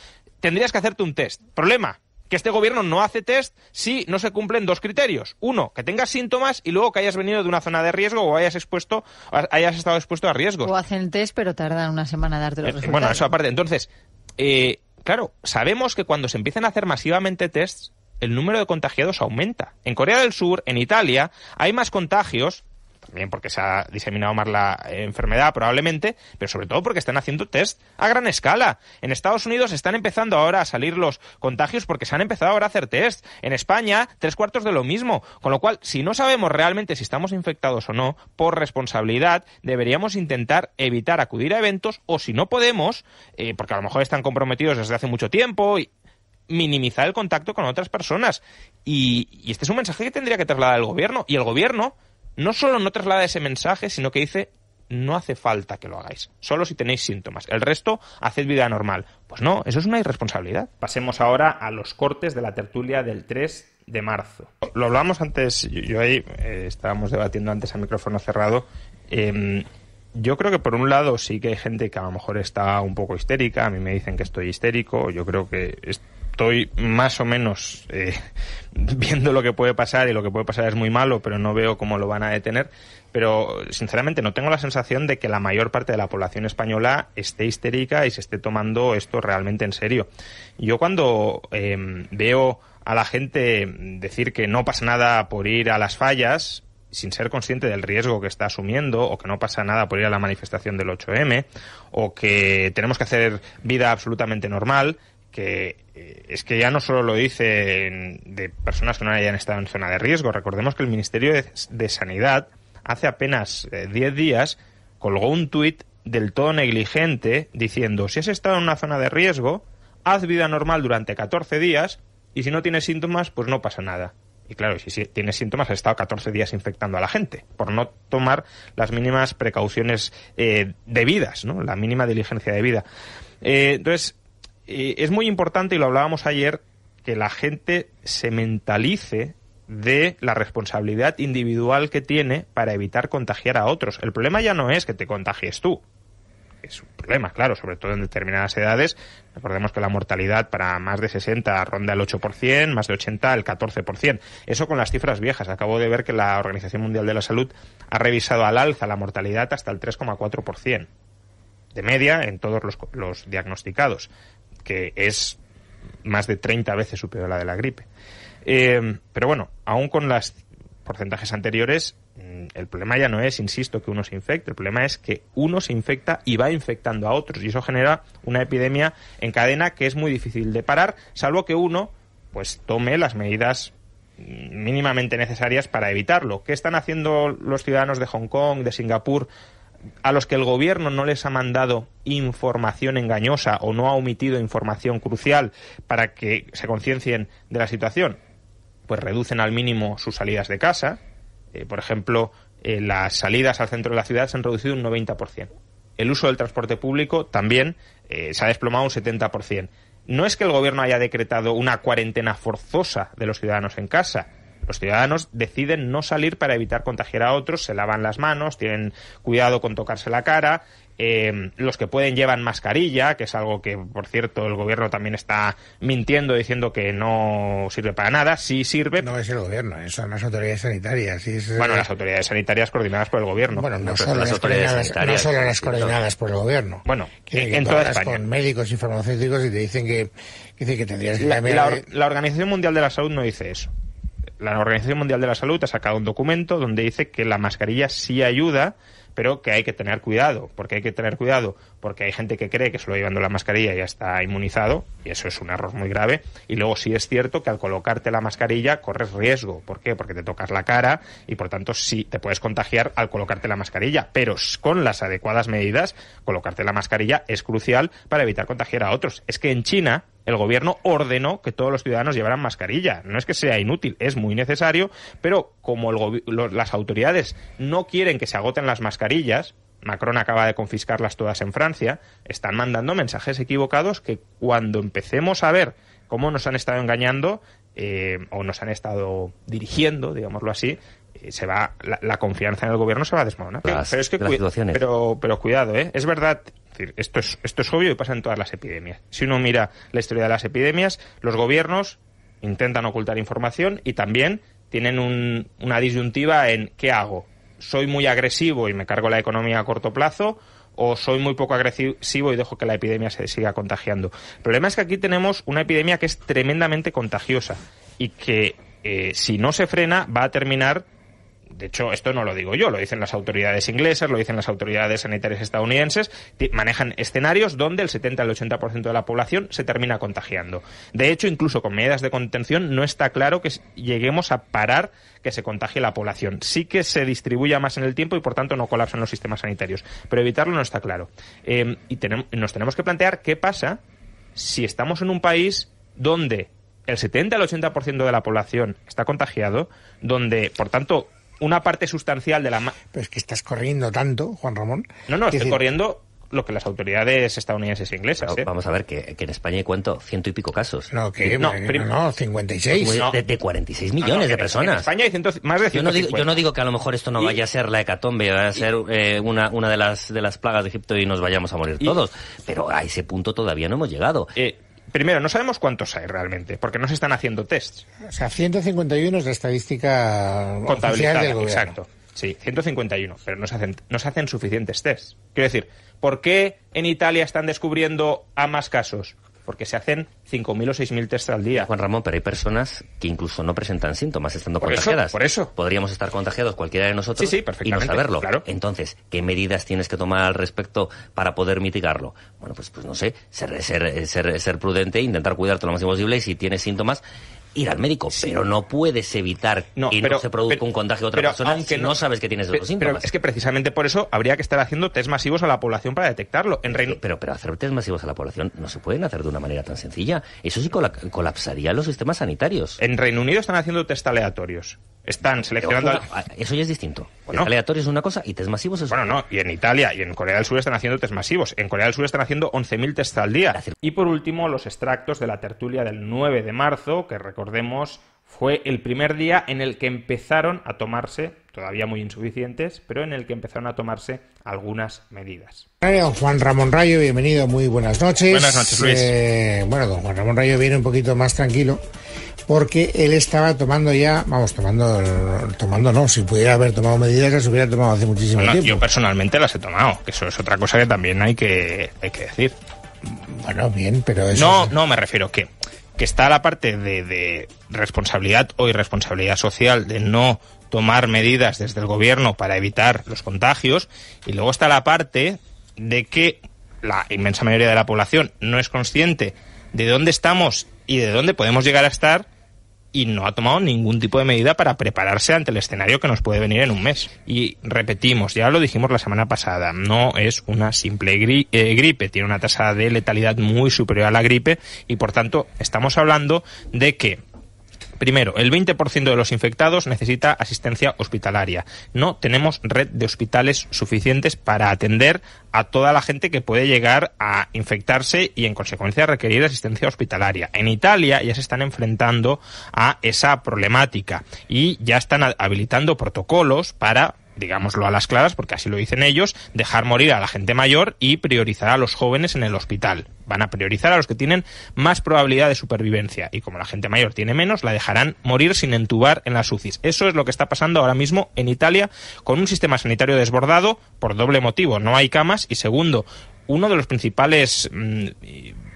tendrías que hacerte un test. Problema, que este gobierno no hace test si no se cumplen dos criterios. Uno, que tengas síntomas y luego que hayas venido de una zona de riesgo o hayas expuesto, hayas estado expuesto a riesgos. O hacen test, pero tardan una semana en darte los eh, resultados. Bueno, eso aparte. Entonces, eh, claro, sabemos que cuando se empiezan a hacer masivamente tests, el número de contagiados aumenta. En Corea del Sur, en Italia, hay más contagios también porque se ha diseminado más la enfermedad probablemente, pero sobre todo porque están haciendo test a gran escala. En Estados Unidos están empezando ahora a salir los contagios porque se han empezado ahora a hacer test. En España, tres cuartos de lo mismo. Con lo cual, si no sabemos realmente si estamos infectados o no, por responsabilidad deberíamos intentar evitar acudir a eventos o si no podemos, eh, porque a lo mejor están comprometidos desde hace mucho tiempo y minimizar el contacto con otras personas. Y, y este es un mensaje que tendría que trasladar el gobierno. Y el gobierno no solo no traslada ese mensaje, sino que dice no hace falta que lo hagáis, solo si tenéis síntomas. El resto, haced vida normal. Pues no, eso es una irresponsabilidad. Pasemos ahora a los cortes de la tertulia del 3 de marzo. Lo hablamos antes, yo ahí eh, estábamos debatiendo antes a micrófono cerrado. Em, yo creo que por un lado sí que hay gente que a lo mejor está un poco histérica, a mí me dicen que estoy histérico, yo creo que estoy más o menos eh, viendo lo que puede pasar y lo que puede pasar es muy malo, pero no veo cómo lo van a detener. Pero sinceramente no tengo la sensación de que la mayor parte de la población española esté histérica y se esté tomando esto realmente en serio. Yo cuando eh, veo a la gente decir que no pasa nada por ir a las fallas, sin ser consciente del riesgo que está asumiendo, o que no pasa nada por ir a la manifestación del 8M, o que tenemos que hacer vida absolutamente normal, que eh, es que ya no solo lo dicen de personas que no hayan estado en zona de riesgo. Recordemos que el Ministerio de, Sanidad hace apenas 10 eh, días colgó un tuit del todo negligente diciendo si has estado en una zona de riesgo, haz vida normal durante 14 días y si no tienes síntomas, pues no pasa nada. Y claro, si tienes síntomas, has estado 14 días infectando a la gente por no tomar las mínimas precauciones eh, debidas, ¿no? la mínima diligencia debida. vida entonces, eh, es muy importante, y lo hablábamos ayer, que la gente se mentalice de la responsabilidad individual que tiene para evitar contagiar a otros. El problema ya no es que te contagies tú. Es un problema, claro, sobre todo en determinadas edades. Recordemos que la mortalidad para más de 60 ronda el 8%, más de 80 el 14%. Eso con las cifras viejas. Acabo de ver que la Organización Mundial de la Salud ha revisado al alza la mortalidad hasta el 3,4% de media en todos los, los diagnosticados que es más de 30 veces superior a la de la gripe. Eh, pero bueno, aún con los porcentajes anteriores, mm, el problema ya no es, insisto, que uno se infecte, el problema es que uno se infecta y va infectando a otros y eso genera una epidemia en cadena que es muy difícil de parar, salvo que uno pues tome las medidas mm, mínimamente necesarias para evitarlo. ¿Qué están haciendo los ciudadanos de Hong Kong, de Singapur, a los que el gobierno no les ha mandado información engañosa o no ha omitido información crucial para que se conciencien de la situación, pues reducen al mínimo sus salidas de casa. Eh, por ejemplo, eh, las salidas al centro de la ciudad se han reducido un 90%. El uso del transporte público también eh, se ha desplomado un 70%. No es que el gobierno haya decretado una cuarentena forzosa de los ciudadanos en casa, los ciudadanos deciden no salir para evitar contagiar a otros, se lavan las manos, tienen cuidado con tocarse la cara, eh, los que pueden llevan mascarilla, que es algo que, por cierto, el gobierno también está mintiendo, diciendo que no sirve para nada. Sí sirve. No es el gobierno, son las autoridades sanitarias. bueno, las autoridades sanitarias coordinadas por el gobierno. no, solo, las coordinadas, por el gobierno. Bueno, en toda España. con médicos y farmacéuticos y te dicen que, tendrías la Organización Mundial de la Salud no dice eso la Organización Mundial de la Salud ha sacado un documento donde dice que la mascarilla sí ayuda, pero que hay que tener cuidado, porque hay que tener cuidado porque hay gente que cree que solo llevando la mascarilla ya está inmunizado, y eso es un error muy grave. Y luego sí es cierto que al colocarte la mascarilla corres riesgo. ¿Por qué? Porque te tocas la cara y por tanto sí te puedes contagiar al colocarte la mascarilla, pero con las adecuadas medidas, colocarte la mascarilla es crucial para evitar contagiar a otros. Es que en China el gobierno ordenó que todos los ciudadanos llevaran mascarilla. No es que sea inútil, es muy necesario, pero como las autoridades no quieren que se agoten las mascarillas, Macron acaba de confiscarlas todas en Francia, están mandando mensajes equivocados que cuando empecemos a ver cómo nos han estado engañando eh, o nos han estado dirigiendo, digámoslo así, eh, se va la, confianza en el gobierno se va a desmoronar. pero, es que, pero, pero cuidado, ¿eh? es verdad, esto es, esto es obvio y pasa en todas las epidemias. Si uno mira la historia de las epidemias, los gobiernos intentan ocultar información y también tienen una disyuntiva en qué hago, soy muy agresivo y me cargo la economía a corto plazo o soy muy poco agresivo y dejo que la epidemia se siga contagiando. El problema es que aquí tenemos una epidemia que es tremendamente contagiosa y que eh, si no se frena va a terminar de hecho, esto no lo digo yo, lo dicen las autoridades inglesas, lo dicen las autoridades sanitarias estadounidenses, manejan escenarios donde el 70 al 80% de la población se termina contagiando. De hecho, incluso con medidas de contención no está claro que lleguemos a parar que se contagie la población. Sí que se distribuya más en el tiempo y, por tanto, no colapsan los sistemas sanitarios. Pero evitarlo no está claro. Em, y nos tenemos que plantear qué pasa si estamos en un país donde el 70 al 80% de la población está contagiado, donde, por tanto, una parte sustancial de la... Pero es que estás corriendo tanto, Juan Ramón. No, no, estoy corriendo lo que las autoridades estadounidenses e inglesas. ¿eh? Vamos a ver, que, en España hay cuento ciento y pico casos. No, que no, eh, no, 56. Pues de, 46 millones de personas. En España hay más de 150. Yo no, digo, yo no digo que a lo mejor esto no vaya a ser la hecatombe, vaya a ser eh, una, una de, las, de las plagas de Egipto y nos vayamos a morir todos, pero a ese punto todavía no hemos llegado. Primero, no sabemos cuántos hay realmente, porque no se están haciendo tests. O sea, 151 es la estadística contable Exacto. Sí, 151, pero no se hacen, no se hacen suficientes tests. Quiero decir, ¿por qué en Italia están descubriendo a más casos? porque se hacen 5.000 o 6.000 test al día. Juan Ramón, pero hay personas que incluso no presentan síntomas estando contagiadas. por eso. Podríamos estar contagiados cualquiera de nosotros y no saberlo. Claro. Entonces, ¿qué medidas tienes que tomar al respecto para poder mitigarlo? Bueno, pues, pues no sé, ser, ser, ser, ser prudente, intentar cuidarte lo máximo posible y si tienes síntomas, ir al médico, pero no puedes evitar que no se produzca un contagio a otra persona si no, sabes que tienes esos síntomas. Pero es que precisamente por eso habría que estar haciendo test masivos a la población para detectarlo. En Reino... pero, pero hacer test masivos a la población no se pueden hacer de una manera tan sencilla. Eso sí colapsaría los sistemas sanitarios. En Reino Unido están haciendo test aleatorios están seleccionando. Eso ya es distinto. Bueno, aleatorios es una cosa y test masivos es otra. Bueno, no, y en Italia y en Corea del Sur están haciendo test masivos. En Corea del Sur están haciendo 11.000 tests al día. Y por último, los extractos de la tertulia del 9 de marzo, que recordemos fue el primer día en el que empezaron a tomarse, todavía muy insuficientes, pero en el que empezaron a tomarse algunas medidas. Eh, Juan Ramón Rayo, bienvenido, muy buenas noches. Buenas noches, Luis. Eh, bueno, don Juan Ramón Rayo viene un poquito más tranquilo porque él estaba tomando ya, vamos, tomando, tomando no, si pudiera haber tomado medidas se hubiera tomado hace muchísimo bueno, tiempo. Yo personalmente las he tomado, que eso es otra cosa que también hay que, que decir. Bueno, bien, pero eso... No, no, me refiero que, que está la parte de, de responsabilidad o irresponsabilidad social, de no tomar medidas desde el gobierno para evitar los contagios, y luego está la parte de que la inmensa mayoría de la población no es consciente de dónde estamos y de dónde podemos llegar a estar y no ha tomado ningún tipo de medida para prepararse ante el escenario que nos puede venir en un mes. Y repetimos, ya lo dijimos la semana pasada, no es una simple eh, gripe, tiene una tasa de letalidad muy superior a la gripe y por tanto estamos hablando de que Primero, el 20% de los infectados necesita asistencia hospitalaria. No tenemos red de hospitales suficientes para atender a toda la gente que puede llegar a infectarse y en consecuencia requerir asistencia hospitalaria. En Italia ya se están enfrentando a esa problemática y ya están habilitando protocolos para digámoslo a las claras, porque así lo dicen ellos, dejar morir a la gente mayor y priorizar a los jóvenes en el hospital. Van a priorizar a los que tienen más probabilidad de supervivencia y como la gente mayor tiene menos, la dejarán morir sin entubar en las UCIs. Eso es lo que está pasando ahora mismo en Italia con un sistema sanitario desbordado por doble motivo. No hay camas y segundo, uno de los principales mm,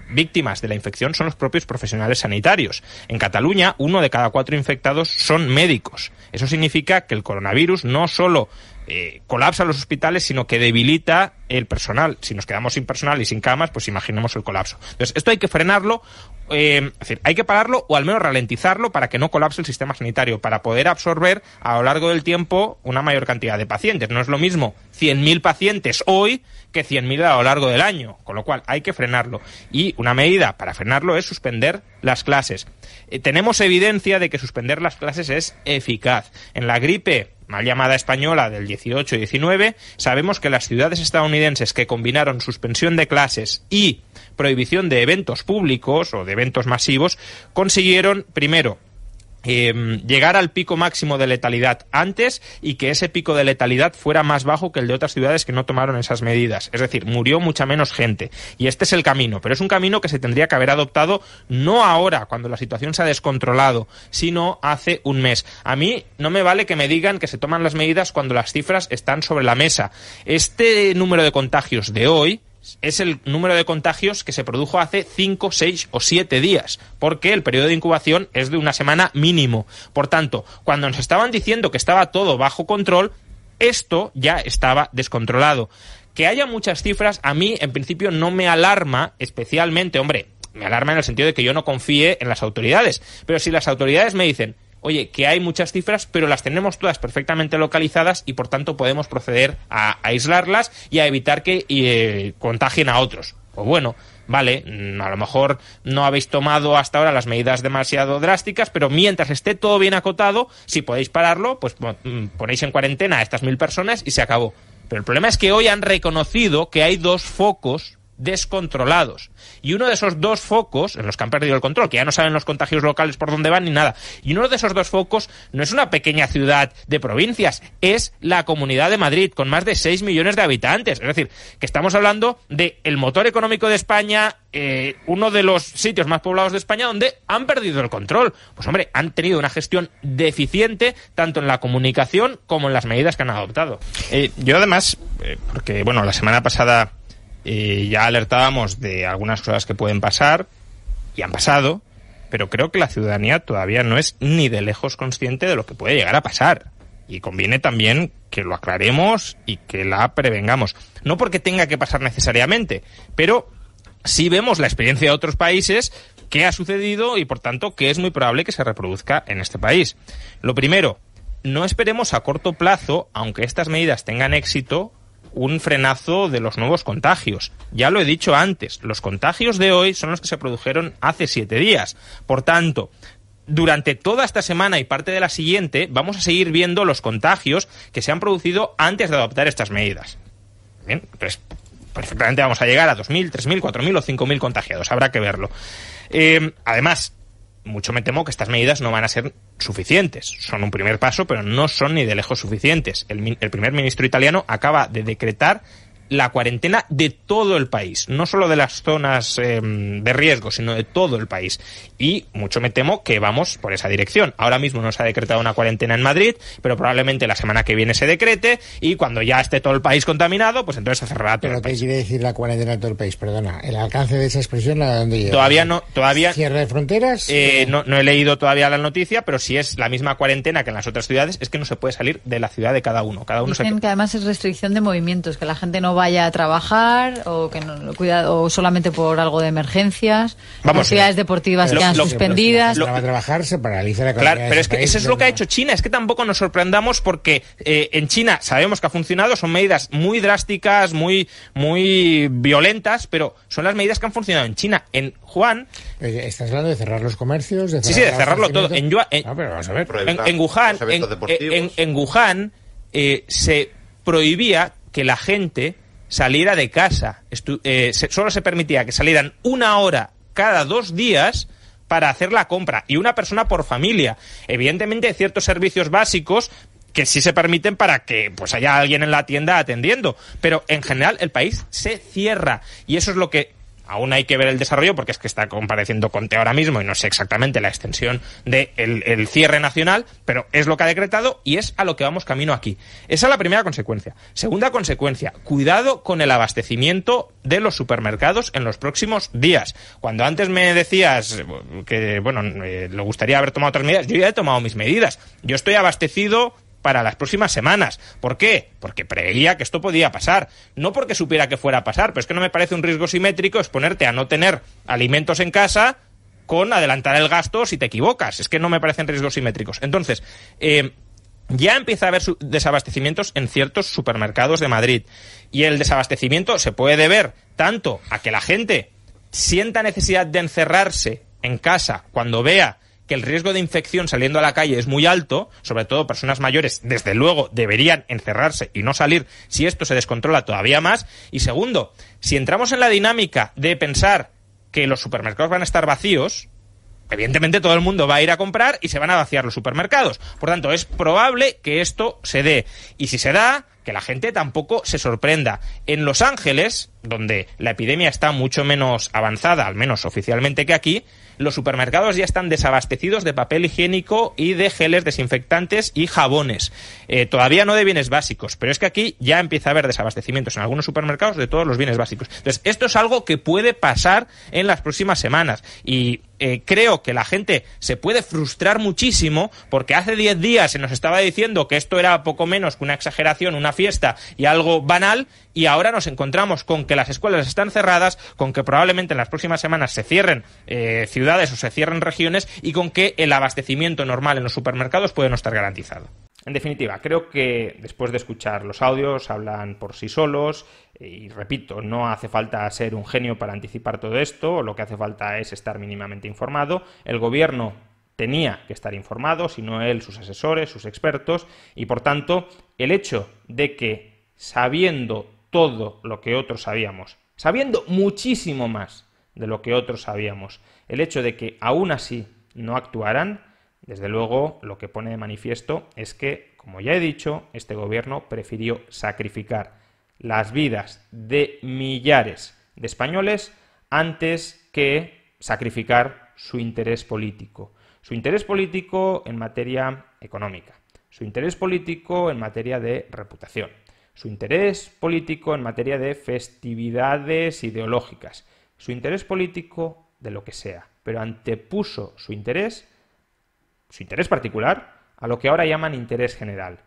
víctimas de la infección son los propios profesionales sanitarios. En Cataluña, uno de cada cuatro infectados son médicos. Eso significa que el coronavirus no solo eh, colapsa los hospitales, sino que debilita el personal. Si nos quedamos sin personal y sin camas, pues imaginemos el colapso. Entonces, esto hay que frenarlo, eh, es decir, hay que pararlo o al menos ralentizarlo para que no colapse el sistema sanitario, para poder absorber a lo largo del tiempo una mayor cantidad de pacientes. No es lo mismo 100.000 pacientes hoy que 100.000 a lo largo del año, con lo cual hay que frenarlo. Y una medida para frenarlo es suspender las clases. Eh, tenemos evidencia de que suspender las clases es eficaz. En la gripe mal llamada española del 18 y 19, sabemos que las ciudades estadounidenses que combinaron suspensión de clases y prohibición de eventos públicos o de eventos masivos consiguieron, primero, Em, llegar al pico máximo de letalidad antes y que ese pico de letalidad fuera más bajo que el de otras ciudades que no tomaron esas medidas. Es decir, murió mucha menos gente. Y este es el camino, pero es un camino que se tendría que haber adoptado no ahora, cuando la situación se ha descontrolado, sino hace un mes. A mí no me vale que me digan que se toman las medidas cuando las cifras están sobre la mesa. Este número de contagios de hoy es el número de contagios que se produjo hace 5, 6 o 7 días, porque el periodo de incubación es de una semana mínimo. Por tanto, cuando nos estaban diciendo que estaba todo bajo control, esto ya estaba descontrolado. Que haya muchas cifras, a mí en principio no me alarma especialmente, hombre, me alarma en el sentido de que yo no confíe en las autoridades, pero si las autoridades me dicen, oye, que hay muchas cifras, pero las tenemos todas perfectamente localizadas y por tanto podemos proceder a aislarlas y a evitar que eh, contagien a otros. Pues bueno, vale, mm, a lo mejor no habéis tomado hasta ahora las medidas demasiado drásticas, pero mientras esté todo bien acotado, si podéis pararlo, pues mm, ponéis en cuarentena a estas mil personas y se acabó. Pero el problema es que hoy han reconocido que hay dos focos descontrolados. Y uno de esos dos focos, en los que han perdido el control, que ya no saben los contagios locales por dónde van ni nada, y uno de esos dos focos no es una pequeña ciudad de provincias, es la Comunidad de Madrid, con más de 6 millones de habitantes. Es decir, que estamos hablando de el motor económico de España, eh, uno de los sitios más poblados de España donde han perdido el control. Pues hombre, han tenido una gestión deficiente tanto en la comunicación como en las medidas que han adoptado. Eh, yo además, eh, porque bueno, la semana pasada eh, ya alertábamos de algunas cosas que pueden pasar y han pasado, pero creo que la ciudadanía todavía no es ni de lejos consciente de lo que puede llegar a pasar. Y conviene también que lo aclaremos y que la prevengamos. No porque tenga que pasar necesariamente, pero sí vemos la experiencia de otros países que ha sucedido y por tanto que es muy probable que se reproduzca en este país. Lo primero, no esperemos a corto plazo, aunque estas medidas tengan éxito, un frenazo de los nuevos contagios. Ya lo he dicho antes, los contagios de hoy son los que se produjeron hace siete días. Por tanto, durante toda esta semana y parte de la siguiente vamos a seguir viendo los contagios que se han producido antes de adoptar estas medidas. Bien, pues, perfectamente vamos a llegar a 2.000, 3.000, 4.000 o 5.000 contagiados, habrá que verlo. Eh, además, mucho me temo que estas medidas no van a ser suficientes. Son un primer paso, pero no son ni de lejos suficientes. El, el primer ministro italiano acaba de decretar la cuarentena de todo el país, no solo de las zonas eh, de riesgo, sino de todo el país. Y mucho me temo que vamos por esa dirección. Ahora mismo no se ha decretado una cuarentena en Madrid, pero probablemente la semana que viene se decrete y cuando ya esté todo el país contaminado, pues entonces se cerrará todo. el país. quiere decir la cuarentena todo el país? Perdona, el alcance de esa expresión Todavía no, todavía. Cierre de fronteras. Eh, no, he leído todavía la noticia, pero si es la misma cuarentena que en las otras ciudades, es que no se puede salir de la ciudad de cada uno. Cada uno que además es restricción de movimientos, que la gente no vaya a trabajar o que cuidado, solamente por algo de emergencias, Vamos, actividades deportivas suspendidas. Lo, a trabajar se paraliza la Claro, pero es que eso es lo que ha hecho China. Es que tampoco nos sorprendamos porque eh, en China sabemos que ha funcionado, son medidas muy drásticas, muy, muy violentas, pero son las medidas que han funcionado en China. En Juan. ¿Estás hablando de cerrar los comercios? sí, sí, de cerrarlo todo. En, Yua, Wuhan, ah, en, Wuhan eh, se prohibía que la gente saliera de casa. Eh, solo se permitía que salieran una hora cada dos días para hacer la compra y una persona por familia. Evidentemente, ciertos servicios básicos que sí se permiten para que pues haya alguien en la tienda atendiendo, pero en general el país se cierra y eso es lo que Aún hay que ver el desarrollo porque es que está compareciendo con Conte ahora mismo y no sé exactamente la extensión del de el cierre nacional, pero es lo que ha decretado y es a lo que vamos camino aquí. Esa es la primera consecuencia. Segunda consecuencia, cuidado con el abastecimiento de los supermercados en los próximos días. Cuando antes me decías eh, que, bueno, eh, le gustaría haber tomado otras medidas, yo ya he tomado mis medidas. Yo estoy abastecido para las próximas semanas. ¿Por qué? Porque preveía que esto podía pasar. No porque supiera que fuera a pasar, pero es que no me parece un riesgo simétrico exponerte a no tener alimentos en casa con adelantar el gasto si te equivocas. Es que no me parecen riesgos simétricos. Entonces, eh, ya empieza a haber desabastecimientos en ciertos supermercados de Madrid. Y el desabastecimiento se puede deber tanto a que la gente sienta necesidad de encerrarse en casa cuando vea que el riesgo de infección saliendo a la calle es muy alto, sobre todo personas mayores, desde luego deberían encerrarse y no salir si esto se descontrola todavía más. Y segundo, si entramos en la dinámica de pensar que los supermercados van a estar vacíos, evidentemente todo el mundo va a ir a comprar y se van a vaciar los supermercados. Por tanto, es probable que esto se dé. Y si se da, que la gente tampoco se sorprenda. En Los Ángeles, donde la epidemia está mucho menos avanzada, al menos oficialmente que aquí, los supermercados ya están desabastecidos de papel higiénico y de geles desinfectantes y jabones. Eh, todavía no de bienes básicos, pero es que aquí ya empieza a haber desabastecimientos en algunos supermercados de todos los bienes básicos. Entonces, esto es algo que puede pasar en las próximas semanas y eh, creo que la gente se puede frustrar muchísimo porque hace 10 días se nos estaba diciendo que esto era poco menos que una exageración, una fiesta y algo banal y ahora nos encontramos con que las escuelas están cerradas, con que probablemente en las próximas semanas se cierren eh, ciudades o se cierren regiones y con que el abastecimiento normal en los supermercados puede no estar garantizado. En definitiva, creo que después de escuchar los audios hablan por sí solos, y repito, no hace falta ser un genio para anticipar todo esto, lo que hace falta es estar mínimamente informado. El gobierno tenía que estar informado, si no él, sus asesores, sus expertos, y por tanto, el hecho de que sabiendo todo lo que otros sabíamos, sabiendo muchísimo más de lo que otros sabíamos, el hecho de que aún así no actuaran, desde luego lo que pone de manifiesto es que, como ya he dicho, este gobierno prefirió sacrificar las vidas de millares de españoles antes que sacrificar su interés político. Su interés político en materia económica, su interés político en materia de reputación, su interés político en materia de festividades ideológicas, su interés político de lo que sea, pero antepuso su interés, su interés particular, a lo que ahora llaman interés general.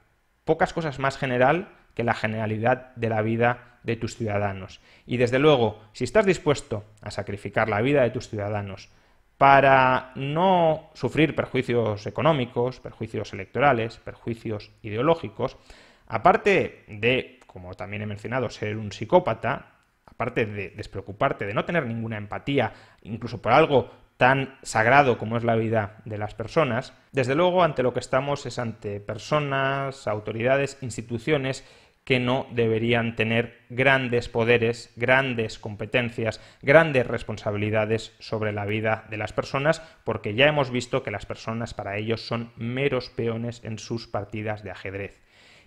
Pocas cosas más general que la generalidad de la vida de tus ciudadanos. Y desde luego, si estás dispuesto a sacrificar la vida de tus ciudadanos para no sufrir perjuicios económicos, perjuicios electorales, perjuicios ideológicos, aparte de, como también he mencionado, ser un psicópata, aparte de despreocuparte, de no tener ninguna empatía, incluso por algo tan sagrado como es la vida de las personas, desde luego ante lo que estamos es ante personas, autoridades, instituciones que no deberían tener grandes poderes, grandes competencias, grandes responsabilidades sobre la vida de las personas, porque ya hemos visto que las personas para ellos son meros peones en sus partidas de ajedrez.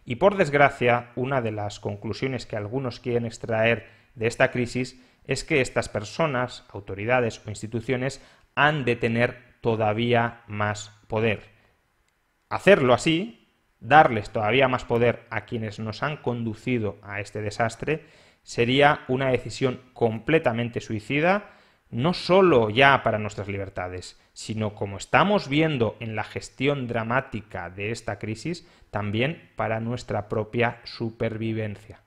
Y por desgracia, una de las conclusiones que algunos quieren extraer de esta crisis es que estas personas, autoridades o instituciones han de tener todavía más poder. Hacerlo así, darles todavía más poder a quienes nos han conducido a este desastre, sería una decisión completamente suicida, no solo ya para nuestras libertades, sino como estamos viendo en la gestión dramática de esta crisis, también para nuestra propia supervivencia.